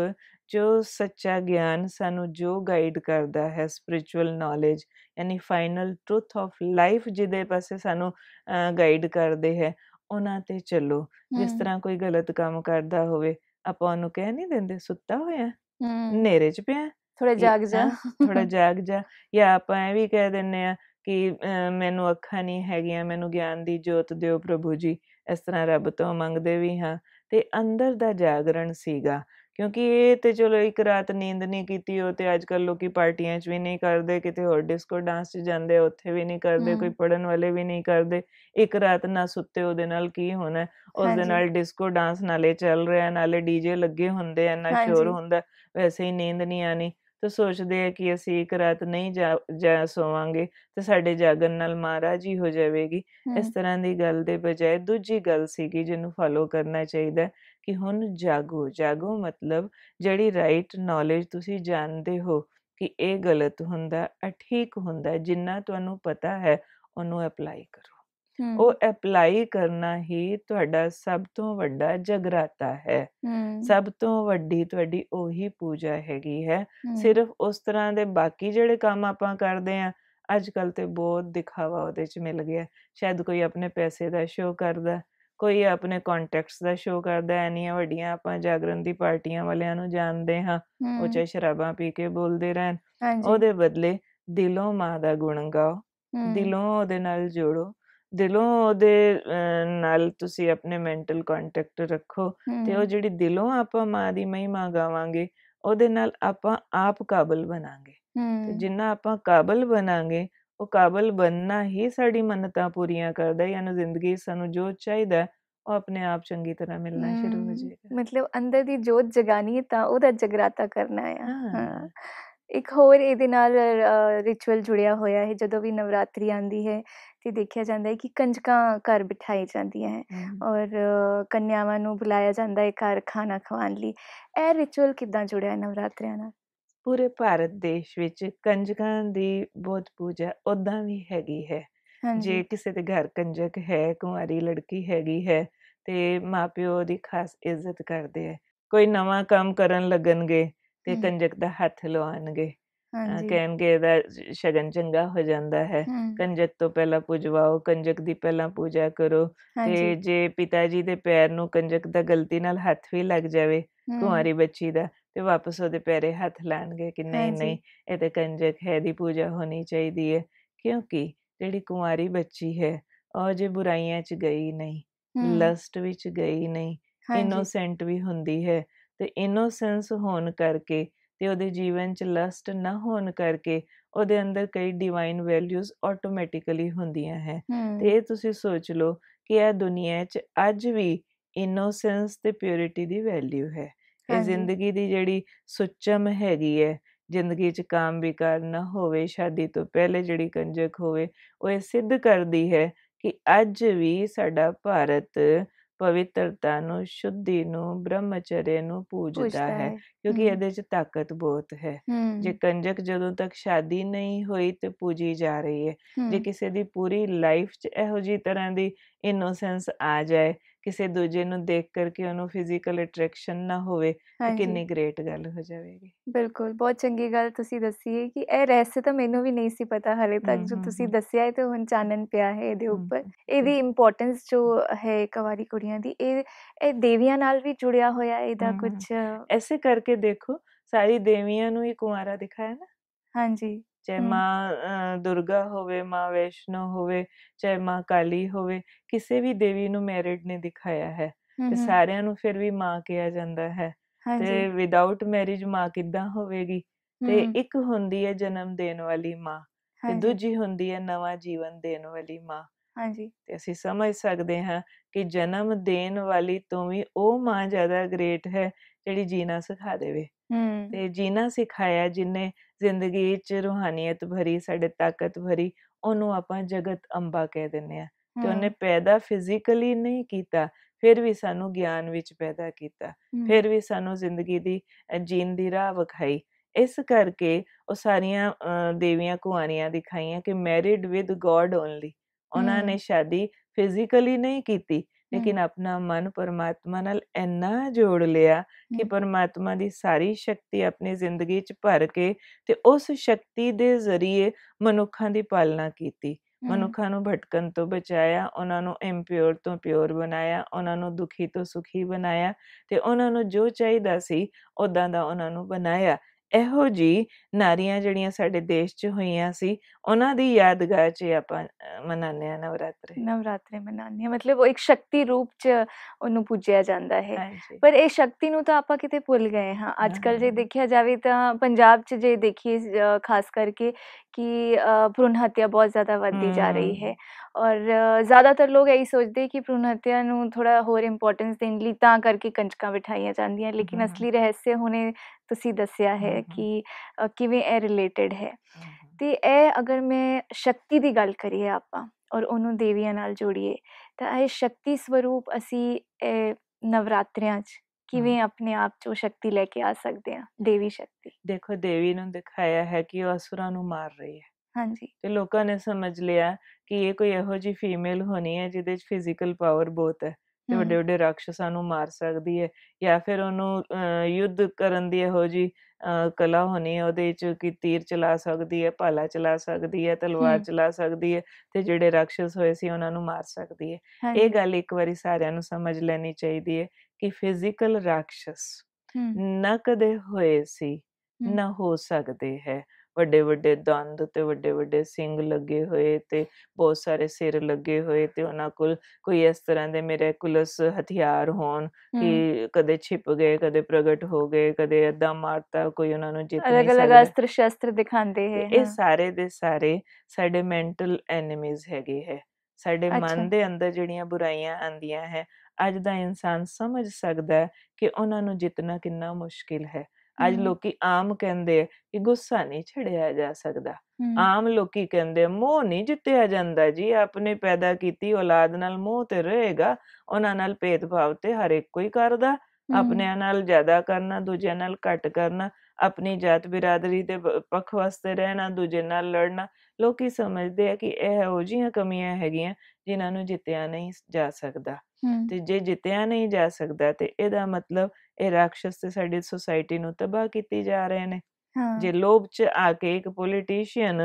ਜੋ ਸੱਚਾ ਗਿਆਨ ਸਾਨੂੰ ਜੋ ਗਾਈਡ ਕਰਦਾ ਹੈ ਸਪਿਰਚੁਅਲ ਨੋਲੇਜ ਯਾਨੀ ਫਾਈਨਲ ਟਰੂਥ ਆਫ ਲਾਈਫ ਜਿਹਦੇ ਪਾਸੇ ਸਾਨੂੰ ਗਾਈਡ ਕਰਦੇ ਹੈ ਉਹਨਾਂ ਤੇ ਚੱਲੋ ਜਿਸ ਤਰ੍ਹਾਂ ਕੋਈ ਗਲਤ ਕੰਮ ਕਰਦਾ ਹੋਵੇ ਆਪਾਂ ਉਹਨੂੰ ਕਹਿ ਨਹੀਂ ਦਿੰਦੇ ਸੁੱਤਾ ਹੋਇਆ ਨੇਰੇ 'ਚ ਪਿਆ ਥੋੜਾ ਜਾਗ ਜਾ ਥੋੜਾ ਜਾਗ ਜਾ ਜਾਂ ਆਪਾਂ ਐ ਵੀ ਕਹਿ ਦਿੰਨੇ ਆ ਕਿ ਮੈਨੂੰ ਅੱਖਾਂ ਨਹੀਂ ਹੈਗੀਆਂ ਮੈਨੂੰ ਗਿਆਨ ਦੀ ਜੋਤ ਦਿਓ ਪ੍ਰਭੂ ਜੀ ਇਸ ਤਰ੍ਹਾਂ ਰੱਬ ਤੋਂ ਮੰਗਦੇ ਵੀ ਹਾਂ ਤੇ ਅੰਦਰ ਦਾ ਜਾਗਰਣ ਸੀਗਾ ਕਿਉਂਕਿ ਇਹ ਤੇ ਚਲੋ ਇੱਕ ਰਾਤ ਨੀਂਦ ਨਹੀਂ ਕੀਤੀ ਹੋ ਤੇ ਅੱਜ ਕੱਲ ਲੋਕੀ ਪਾਰਟੀਆਂ 'ਚ ਵੀ ਨਹੀਂ ਕਰਦੇ ਕਿਤੇ ਹੋਰ ਡਿਸਕੋ ਡਾਂਸ 'ਚ ਜਾਂਦੇ ਉੱਥੇ ਵੀ ਨਹੀਂ ਕਰਦੇ ਕੋਈ ਪੜਨ ਵਾਲੇ ਵੀ ਨਹੀਂ ਕਰਦੇ ਇੱਕ ਰਾਤ ਨਾ ਸੁੱਤੇ ਉਹਦੇ ਨਾਲ ਕੀ ਹੋਣਾ ਉਸ ਦੇ ਨਾਲ ਡਿਸਕੋ ਡਾਂਸ ਨਾਲੇ ਚੱਲ ਰਿਹਾ ਨਾਲੇ ਡੀਜੇ ਲੱਗੇ ਹੁੰਦੇ ਐ ਨਾ ਸ਼ੋਰ ਹੁੰਦਾ ਵੈਸੇ ਹੀ ਨੀਂਦ ਨਹੀਂ ਆਣੀ ਤੇ ਸੋਚਦੇ ਆ ਕਿ ਅਸੀਂ ਇੱਕ ਰਾਤ ਨਹੀਂ ਜਾ ਜਾ ਸੋਵਾਂਗੇ ਤੇ ਸਾਡੇ ਜਾਗਣ ਨਾਲ ਮਹਾਰਾਜ ਹੀ ਹੋ ਜਾਵੇਗੀ ਇਸ ਤਰ੍ਹਾਂ ਦੀ ਗੱਲ ਦੇ ਬਜਾਏ ਦੂਜੀ ਗੱਲ ਸੀਗੀ ਜਿਹਨੂੰ ਫਾਲੋ ਕਰਨਾ ਚਾਹੀਦਾ ਕਿ ਹੁਣ ਜਾਗੋ ਜਾਗੋ ਮਤਲਬ ਜਿਹੜੀ ਰਾਈਟ ਨੋਲੇਜ ਤੁਸੀਂ ਜਾਣਦੇ ਹੋ ਕਿ ਇਹ ਗਲਤ ਹੁੰਦਾ ਠੀਕ ਹੁੰਦਾ ਜਿੰਨਾ ਤੁਹਾਨੂੰ ਪਤਾ ਹੈ ਉਹਨੂੰ ਅਪਲਾਈ ਕਰੋ ਉਹ ਅਪਲਾਈ ਕਰਨਾ ਹੀ ਤੁਹਾਡਾ ਸਭ ਤੋਂ ਵੱਡਾ ਜਗਰਾਤਾ ਹੈ ਸਭ ਤੋਂ ਵੱਡੀ ਤੁਹਾਡੀ ਉਹੀ ਪੂਜਾ ਹੈਗੀ ਹੈ ਸਿਰਫ ਉਸ ਤਰ੍ਹਾਂ ਦੇ ਬਾਕੀ ਜਿਹੜੇ ਕੰਮ ਆਪਾਂ ਕਰਦੇ ਆ ਅੱਜ ਕੱਲ ਤੇ ਬਹੁਤ ਦਿਖਾਵਾ ਉਹਦੇ ਚ ਮਿਲ ਗਿਆ ਸ਼ਾਇਦ ਕੋਈ ਆਪਣੇ ਪੈਸੇ ਦਾ ਸ਼ੋਅ ਕਰਦਾ ਕੋਈ ਆਪਣੇ ਕੰਟੈਕਟਸ ਦਾ ਸ਼ੋਅ ਕਰਦਾ ਐ ਨਹੀਂ ਵੱਡੀਆਂ ਆਪਾਂ ਜਾਗਰਨ ਦੀ ਪਾਰਟੀਆਂ ਵਾਲਿਆਂ ਨੂੰ ਜਾਣਦੇ ਹਾਂ ਉਹ ਚਾ ਸ਼ਰਾਬਾਂ ਪੀ ਕੇ ਬੋਲਦੇ ਰਹਿਣ ਉਹਦੇ ਬਦਲੇ ਦਿਲੋਂ ਮਾਂ ਦਾ ਗੁਣ ਗਾਓ ਦਿਲੋਂ ਉਹਦੇ ਨਾਲ ਜੋੜੋ ਦਿਲੋਂ ਉਹਦੇ ਨਾਲ ਤੁਸੀਂ ਆਪਣੇ ਮੈਂਟਲ ਕੰਟੈਕਟ ਰੱਖੋ ਤੇ ਉਹ ਜਿਹੜੀ ਦਿਲੋਂ ਆਪਾਂ ਮਾਂ ਦੀ ਮਹਿਮਾ ਗਾਵਾਂਗੇ ਉਹਦੇ ਨਾਲ ਆਪਾਂ ਆਪ ਕਾਬਲ ਬਣਾਂਗੇ ਤੇ ਜਿੰਨਾ ਆਪਾਂ ਕਾਬਲ ਬਣਾਂਗੇ ਉਹ ਕਾਬਲ ਬੰਨਣਾ ਹੀ ਸਾਡੀ ਮੰਨਤਾਂ ਪੂਰੀਆਂ ਕਰਦਾ ਯਾਨੀ ਜ਼ਿੰਦਗੀ ਸਾਨੂੰ ਜੋ ਚਾਹੀਦਾ ਉਹ ਆਪਣੇ ਆਪ ਚੰਗੀ ਤਰ੍ਹਾਂ ਮਿਲਣਾ ਸ਼ੁਰੂ ਹੋ ਜਾਏਗਾ ਮਤਲਬ ਅੰਦਰ ਦੀ ਜੋਤ ਜਗਾਣੀ ਹੈ ਤਾਂ ਉਹਦਾ ਜਗਰਾਤਾ ਕਰਨਾ ਹੈ ਹਾਂ ਇੱਕ ਹੋਰ ਇਹਦੇ ਨਾਲ ਰਿਚੁਅਲ ਜੁੜਿਆ ਹੋਇਆ ਹੈ ਜਦੋਂ ਵੀ ਨਵਰਾਤਰੀ ਆਂਦੀ ਹੈ ਤੇ ਦੇਖਿਆ ਜਾਂਦਾ ਹੈ ਕਿ ਕੰਜਕਾਂ ਘਰ ਬਿਠਾਈ ਜਾਂਦੀਆਂ ਹੈ ਔਰ ਕੰਨਿਆਵਾਂ ਨੂੰ ਬੁਲਾਇਆ ਜਾਂਦਾ ਹੈ ਘਰ ਖਾਣਾ ਖਵਾਉਣ ਲਈ ਇਹ ਰਿਚੁਅਲ ਕਿਦਾਂ ਜੁੜਿਆ ਨਵਰਾਤਰਿਆਂ ਨਾਲ ਪੂਰੇ ਭਾਰਤ ਦੇਸ਼ ਵਿੱਚ ਕੰਜਕਾਂ ਦੀ ਬਹੁਤ ਪੂਜਾ ਉਦਾਂ ਵੀ ਹੈਗੀ ਹੈ ਜੇ ਕਿਸੇ ਦੇ ਘਰ ਕੰਜਕ ਹੈ ਕੁਮਾਰੀ ਲੜਕੀ ਹੈਗੀ ਹੈ ਤੇ ਮਾਪਿਓ ਦੀ ਖਾਸ ਇੱਜ਼ਤ ਕਰਦੇ ਆ ਕੋਈ ਨਵਾਂ ਕੰਮ ਕਰਨ ਲੱਗਣਗੇ ਤੇ ਕੰਜਕ ਦਾ ਹੱਥ ਲਵਾਣਗੇ ਕਹਿਣਗੇ ਦਾ ਸ਼ਗਨ ਚੰਗਾ ਹੋ ਜਾਂਦਾ ਹੈ ਕੰਜਕ ਤੋਂ ਪਹਿਲਾਂ ਪੁਜਵਾਓ ਕੰਜਕ ਦੀ ਪਹਿਲਾਂ ਪੂਜਾ ਕਰੋ ਤੇ ਜੇ ਪਿਤਾ ਜੀ ਦੇ ਪੈਰ ਨੂੰ ਕੰਜਕ ਦਾ ਗਲਤੀ ਨਾਲ ਹੱਥ ਵੀ ਲੱਗ ਜਾਵੇ ਤੁਹਾਰੀ ਬੱਚੀ ਦਾ ਤੇ ਵਾਪਸ ਉਹਦੇ ਪੈਰੇ ਹੱਥ ਲਾਣਗੇ ਕਿ ਨਹੀਂ ਨਹੀਂ ਇਹ ਤੇ ਕੰਜਕ ਹੈ ਦੀ ਪੂਜਾ ਹੋਣੀ ਚਾਹੀਦੀ ਹੈ ਕਿਉਂਕਿ ਜਿਹੜੀ ਕੁਮਾਰੀ ਬੱਚੀ ਹੈ ਉਹ ਜੇ ਬੁਰਾਈਆਂ 'ਚ ਗਈ ਨਹੀਂ ਲਸਟ ਵਿੱਚ ਗਈ ਨਹੀਂ ਇਨੋਸੈਂਟ ਵੀ ਹੁੰਦੀ ਹੈ ਤੇ ਇਨੋਸੈਂਸ ਹੋਣ ਕਰਕੇ ਤੇ ਉਹਦੇ ਜੀਵਨ 'ਚ ਲਸਟ ਨਾ ਹੋਣ ਕਰਕੇ ਉਹਦੇ ਅੰਦਰ ਕਈ ਡਿਵਾਈਨ ਵੈਲਿਊਜ਼ ਆਟੋਮੈਟਿਕਲੀ ਹੁੰਦੀਆਂ ਹੈ ਤੇ ਇਹ ਤੁਸੀਂ ਸੋਚ ਲਓ ਕਿ ਇਹ ਦੁਨੀਆ 'ਚ ਅੱਜ ਵੀ ਇਨੋਸੈਂਸ ਤੇ ਪਿਉਰਿਟੀ ਦੀ ਵੈਲਿਊ ਹੈ ਇਹ ਜ਼ਿੰਦਗੀ ਦੀ ਜਿਹੜੀ ਸੁੱਚਮ ਹੈਗੀ ਹੈ ਜ਼ਿੰਦਗੀ 'ਚ ਕਾਮ ਵਿਕਾਰ ਨਾ ਹੋਵੇ ਸ਼ਾਦੀ ਤੋਂ ਪਹਿਲੇ ਜਿਹੜੀ ਕੰਜਕ ਹੋਵੇ ਉਹ ਇਹ ਸਿੱਧ ਕਰਦੀ ਹੈ ਕਿ ਅੱਜ ਵੀ ਸਾਡਾ ਭਾਰਤ ਪਵਿੱਤਰਤਾ ਨੂੰ ਸ਼ੁੱਧੀ ਨੂੰ ਬ੍ਰਹਮਚਰੇ ਨੂੰ ਪੂਜਦਾ ਹੈ ਕਿਉਂਕਿ ਇਹਦੇ ਚ ਤਾਕਤ ਬਹੁਤ ਹੈ ਜੇ ਕੰਜਕ ਜਦੋਂ ਤੱਕ ਸ਼ਾਦੀ ਨਹੀਂ ਹੋਈ ਤੇ ਪੂਜੀ ਜਾ ਰਹੀ ਹੈ ਜੇ ਕਿਸੇ ਦੀ ਪੂਰੀ ਲਾਈਫ ਚ ਇਹੋ ਜੀ ਤਰ੍ਹਾਂ ਦੀ ਇਨੋਸੈਂਸ ਆ ਜਾਏ ਕਿਸੇ ਦੂਜੇ ਨੂੰ ਦੇਖ ਕਰਕੇ ਉਹਨੂੰ ਫਿਜ਼ੀਕਲ ਅਟਰੈਕਸ਼ਨ ਨਾ ਹੋਵੇ ਕਿੰਨੀ ਗ੍ਰੇਟ ਗੱਲ ਹੋ ਜਾਵੇਗੀ ਬਿਲਕੁਲ ਬਹੁਤ ਚੰਗੀ ਗੱਲ ਤੁਸੀਂ ਦੱਸੀ ਹੈ ਕਿ ਇਹ ਰਹੱਸ ਤਾਂ ਮੈਨੂੰ ਵੀ ਨਹੀਂ ਸੀ ਪਤਾ ਹਲੇ ਤੱਕ ਜੋ ਤੁਸੀਂ ਦੱਸਿਆ ਹੈ ਤੇ ਹੁਣ ਚਾਨਣ ਪਿਆ ਹੈ ਇਹਦੇ ਉੱਪਰ ਇਹਦੀ ਇੰਪੋਰਟੈਂਸ ਜੋ ਹੈ ਕਵਾਰੀ ਕੁੜੀਆਂ ਦੀ ਇਹ ਇਹ ਦੇਵੀਆਂ ਨਾਲ ਵੀ ਜੁੜਿਆ ਹੋਇਆ ਇਹਦਾ ਕੁਝ ਐਸੇ ਕਰਕੇ ਦੇਖੋ ਸਾਰੀ ਦੇਵੀਆਂ ਨੂੰ ਹੀ ਕੁਮਾਰਾ ਦਿਖਾਇਆ ਨਾ ਹਾਂਜੀ ਚਾਹੇ ਮਾਂ ਦੁਰਗਾ ਹੋਵੇ ਮਾਂ ਵੈਸ਼ਨੋ ਹੋਵੇ ਚਾਹੇ ਮਾਂ ਕਾਲੀ ਹੋਵੇ ਕਿਸੇ ਵੀ ਦੇਵੀ ਨੂੰ ਮੈਰਿਡ ਨੇ ਦਿਖਾਇਆ ਹੈ ਤੇ ਸਾਰਿਆਂ ਨੂੰ ਫਿਰ ਵੀ ਮਾਂ ਕਿਹਾ ਜਾਂਦਾ ਹੈ ਤੇ ਵਿਦਆਊਟ ਮੈਰਿਜ ਮਾਂ ਕਿੱਦਾਂ ਹੋਵੇਗੀ ਤੇ ਇੱਕ ਹੁੰਦੀ ਹੈ ਜਨਮ ਦੇਣ ਵਾਲੀ ਮਾਂ ਤੇ ਦੂਜੀ ਹੁੰਦੀ ਹੈ ਨਵਾਂ ਜੀਵਨ ਦੇਣ ਵਾਲੀ ਮਾਂ ਹਾਂਜੀ ਤੇ ਅਸੀਂ ਸਮਝ ਸਕਦੇ ਹਾਂ ਕਿ ਜਨਮ ਦੇਣ ਵਾਲੀ ਤੋਂ ਵੀ ਉਹ ਮਾਂ ਜ਼ਿਆਦਾ ਗ੍ਰੇਟ ਹੈ ਜਿਹੜੀ ਜੀਣਾ ਸਿਖਾ ਦੇਵੇ ਤੇ ਜੀਣਾ ਸਿਖਾਇਆ ਜਿਨੇ ਜ਼ਿੰਦਗੀ 'ਚ ਰੂਹਾਨੀਅਤ ਭਰੀ ਸਾਡੇ ਤਾਕਤ ਭਰੀ ਉਹਨੂੰ ਆਪਾਂ ਜਗਤ ਅੰਬਾ ਕਹਿ ਦਿੰਨੇ ਆ ਤੇ ਉਹਨੇ ਪੈਦਾ ਫਿਜ਼ੀਕਲੀ ਨਹੀਂ ਕੀਤਾ ਫਿਰ ਵੀ ਸਾਨੂੰ ਗਿਆਨ ਵਿੱਚ ਪੈਦਾ ਕੀਤਾ ਫਿਰ ਵੀ ਸਾਨੂੰ ਜ਼ਿੰਦਗੀ ਦੀ ਜੀਣ ਦੀ ਰਾਹ ਵਿਖਾਈ ਇਸ ਕਰਕੇ ਉਹ ਸਾਰੀਆਂ ਦੇਵੀਆਂ ਕੁਆਰੀਆਂ ਦਿਖਾਈਆਂ ਕਿ ਮੈਰਿਡ ਵਿਦ ਗੋਡ ਓਨਲੀ ਉਹਨਾਂ ਨੇ ਸ਼ਾਦੀ ਫਿਜ਼ੀਕਲੀ ਨਹੀਂ ਕੀਤੀ ਲੇਕਿਨ ਆਪਣਾ ਮਨ ਪਰਮਾਤਮਾ ਨਾਲ ਇੰਨਾ ਜੋੜ ਲਿਆ ਕਿ ਪਰਮਾਤਮਾ ਦੀ ਸਾਰੀ ਸ਼ਕਤੀ ਆਪਣੀ ਜ਼ਿੰਦਗੀ 'ਚ ਭਰ ਕੇ ਤੇ ਉਸ ਸ਼ਕਤੀ ਦੇ ਜ਼ਰੀਏ ਮਨੁੱਖਾਂ ਦੀ ਪਾਲਣਾ ਕੀਤੀ ਮਨੁੱਖਾਂ ਨੂੰ ਭਟਕਣ ਤੋਂ ਬਚਾਇਆ ਉਹਨਾਂ ਨੂੰ ਇੰਪਿਓਰ ਤੋਂ ਪਿਓਰ ਬਣਾਇਆ ਉਹਨਾਂ ਨੂੰ ਦੁਖੀ ਤੋਂ ਸੁਖੀ ਬਣਾਇਆ ਤੇ ਉਹਨਾਂ ਨੂੰ ਜੋ ਚਾਹੀਦਾ ਸੀ ਉਦਾਂ ਦਾ ਉਹਨਾਂ ਨੂੰ ਬਣਾਇਆ ਇਹੋ ਜੀ ਨਾਰੀਆਂ ਜਿਹੜੀਆਂ ਸਾਡੇ ਦੇਸ਼ 'ਚ ਹੋਈਆਂ ਸੀ ਉਹਨਾਂ ਦੀ ਯਾਦਗਾਰ 'ਚ ਆਪਾਂ ਮਨਾਉਂਦੇ ਆ ਨਵਰਾਤਰੇ ਨਵਰਾਤਰੇ ਮਨਾਉਂਦੇ ਆ ਮਤਲਬ ਉਹ ਇੱਕ ਸ਼ਕਤੀ ਰੂਪ 'ਚ ਉਹਨੂੰ ਪੂਜਿਆ ਜਾਂਦਾ ਹੈ ਪਰ ਇਹ ਸ਼ਕਤੀ ਨੂੰ ਤਾਂ ਆਪਾਂ ਕਿਤੇ ਭੁੱਲ ਗਏ ਹਾਂ ਅੱਜ ਜੇ ਦੇਖਿਆ ਜਾਵੇ ਤਾਂ ਪੰਜਾਬ 'ਚ ਜੇ ਦੇਖੀਏ ਖਾਸ ਕਰਕੇ कि ਭ੍ਰੂਣ ਹੱਤਿਆ ਬਹੁਤ ਜ਼ਿਆਦਾ ਵੱਧਦੀ ਜਾ ਰਹੀ ਹੈ ਔਰ ਜ਼ਿਆਦਾਤਰ ਲੋਕ ਇਹੀ ਸੋਚਦੇ ਕਿ ਭ੍ਰੂਣ ਹੱਤਿਆ ਨੂੰ ਥੋੜਾ ਹੋਰ ਇੰਪੋਰਟੈਂਸ ਦੇਣ ਲਈ ਤਾਂ ਕਰਕੇ ਕੰਜਕਾਂ ਬਿਠਾਈਆਂ ਜਾਂਦੀਆਂ ਲੇਕਿਨ ਅਸਲੀ ਰਹੱਸ ਹੁਣੇ ਤੁਸੀਂ ਦੱਸਿਆ ਹੈ ਕਿ ਕਿਵੇਂ ਇਹ ਰਿਲੇਟਡ ਹੈ ਤੇ ਇਹ ਅਗਰ ਮੈਂ ਸ਼ਕਤੀ ਦੀ ਗੱਲ ਕਰੀਏ ਆਪਾਂ ਔਰ ਉਹਨੂੰ ਦੇਵੀਆਂ ਨਾਲ ਜੋੜੀਏ ਤਾਂ ਇਹ ਸ਼ਕਤੀ ਸਰੂਪ ਅਸੀਂ ਨਵਰਾਤਰਿਆਂ 'ਚ ਕਿਵੇਂ ਆਪਣੇ ਆਪ ਚੋਂ ਸ਼ਕਤੀ ਲੈ ਕੇ ਆ ਸਕਦੇ ਆ ਦੇਵੀ ਸ਼ਕਤੀ ਦੇਖੋ ਦੇਵੀ ਨੂੰ ਦਿਖਾਇਆ ਹੈ ਕਿ ਉਹ ਅਸੁਰਾਂ ਨੂੰ ਮਾਰ ਰਹੀ ਹੈ ਹਾਂਜੀ ਤੇ ਲੋਕਾਂ ਨੇ ਸਮਝ ਲਿਆ ਕਿ ਇਹ ਕੋਈ ਇਹੋ ਜੀ ਫੀਮੇਲ ਹੋਣੀ ਹੈ ਜਿਹਦੇ ਵਿੱਚ ਫਿਜ਼ੀਕਲ ਪਾਵਰ ਬਹੁਤ ਹੈ ਤੇ ਵੱਡੇ ਵੱਡੇ ਰਾਖਸ਼ਾਂ ਨੂੰ ਮਾਰ ਸਕਦੀ ਹੈ ਜਾਂ ਫਿਰ ਉਹਨੂੰ ਯੁੱਧ ਕਰਨ ਦੀ ਇਹੋ ਜੀ ਕਲਾ ਹੋਣੀ ਹੈ ਉਹਦੇ ਵਿੱਚ ਕਿ ਤੀਰ ਚਲਾ ਸਕਦੀ ਹੈ ਭਾਲਾ ਚਲਾ ਸਕਦੀ ਹੈ ਤਲਵਾਰ ਚਲਾ ਸਕਦੀ ਹੈ ਤੇ ਜਿਹੜੇ ਰਾਖਸ਼ ਹੋਏ ਸੀ ਉਹਨਾਂ ਨੂੰ ਮਾਰ ਸਕਦੀ ਹੈ ਇਹ ਗੱਲ ਇੱਕ ਵਾਰੀ ਸਾਰਿਆਂ ਨੂੰ ਸਮਝ ਲੈਣੀ ਚਾਹੀਦੀ ਹੈ ਕਿ ਫਿਜ਼ੀਕਲ ਰਾਖਸ਼ਸ ਨਾ ਕਦੇ ਹੋਏ ਸੀ ਨਾ ਹੋ ਸਕਦੇ ਹੈ ਵੱਡੇ ਵੱਡੇ ਦੰਦ ਤੇ ਵੱਡੇ ਵੱਡੇ ਸਿੰਗ ਲੱਗੇ ਹੋਏ ਤੇ ਬਹੁਤ ਸਾਰੇ ਸਿਰ ਲੱਗੇ ਹੋਏ ਤੇ ਉਹਨਾਂ ਕੋਲ ਕੋਈ ਇਸ ਤਰ੍ਹਾਂ ਦੇ ਮਿਰੈਕੂਲਸ ਹਥਿਆਰ ਹੋਣ ਕਿ ਕਦੇ ਛਿਪ ਗਏ ਕਦੇ ਪ੍ਰਗਟ ਹੋ ਗਏ ਕਦੇ ਅੱਧਾ ਮਾਰਤਾ ਕੋਈ ਉਹਨਾਂ ਨੂੰ ਜਿੱਤ ਨਹੀਂ ਸਕਦਾ ਅਲੱਗ-ਅਲੱਗ ਅਸਤਰ ਸ਼ਸਤਰ ਦਿਖਾਉਂਦੇ ਹੈ ਇਹ ਸਾਰੇ ਦੇ ਸਾਰੇ ਸਾਡੇ ਮੈਂਟਲ ਐਨਮੀਜ਼ ਹੈਗੇ ਹੈ ਸਾਡੇ ਮਨ ਦੇ ਅੰਦਰ ਜਿਹੜੀਆਂ ਬੁਰਾਈਆਂ ਆਂਦੀਆਂ ਹੈ ਅੱਜ ਦਾ ਇਨਸਾਨ ਸਮਝ ਸਕਦਾ ਕਿ ਉਹਨਾਂ ਨੂੰ ਜਿੱਤਣਾ ਕਿੰਨਾ ਮੁਸ਼ਕਿਲ ਹੈ ਅੱਜ ਲੋਕੀ ਆਮ ਕਹਿੰਦੇ ਕਿ ਗੁੱਸਾ ਨਹੀਂ ਛੜਿਆ ਜਾ ਸਕਦਾ ਆਮ ਲੋਕੀ ਕਹਿੰਦੇ ਮੋਹ ਨਹੀਂ ਜਿੱਤਿਆ ਜਾਂਦਾ ਜੀ ਆਪਣੇ ਪੈਦਾ ਕੀਤੀ ਔਲਾਦ ਨਾਲ ਮੋਹ ਤੇ ਰਹੇਗਾ ਉਹਨਾਂ ਨਾਲ ਭਾਵ ਤੇ ਹਰ ਇੱਕ ਕੋਈ ਕਰਦਾ ਆਪਣੇ ਨਾਲ ਜ਼ਿਆਦਾ ਕਰਨਾ ਦੂਜੇ ਨਾਲ ਘੱਟ ਕਰਨਾ ਆਪਣੀ ਜਾਤ ਬਰਾਦਰੀ ਦੇ ਪੱਖ ਵਾਸਤੇ ਰਹਿਣਾ ਦੂਜੇ ਨਾਲ ਲੜਨਾ ਲੋਕੀ ਸਮਝਦੇ ਆ ਕਿ ਇਹ ਉਹ ਜੀਆਂ ਕਮੀਆਂ ਹੈਗੀਆਂ ਜਿਨ੍ਹਾਂ ਨੂੰ ਜਿੱਤਿਆ ਨਹੀਂ ਜਾ ਸਕਦਾ ਤੇ ਜੇ ਜਿੱਤਿਆ ਨਹੀਂ ਜਾ ਸਕਦਾ ਤੇ ਇਹਦਾ ਮਤਲਬ ਇਹ ਰਾਖਸ਼ਸ ਤੇ ਸਾਡੀ ਸੋਸਾਇਟੀ ਨੂੰ ਤਬਾਹ ਕੀਤੀ ਜਾ ਰਹੇ ਨੇ ਜੇ ਲੋਭ ਚ ਆ ਕੇ ਇੱਕ ਪੋਲੀਟੀਸ਼ੀਅਨ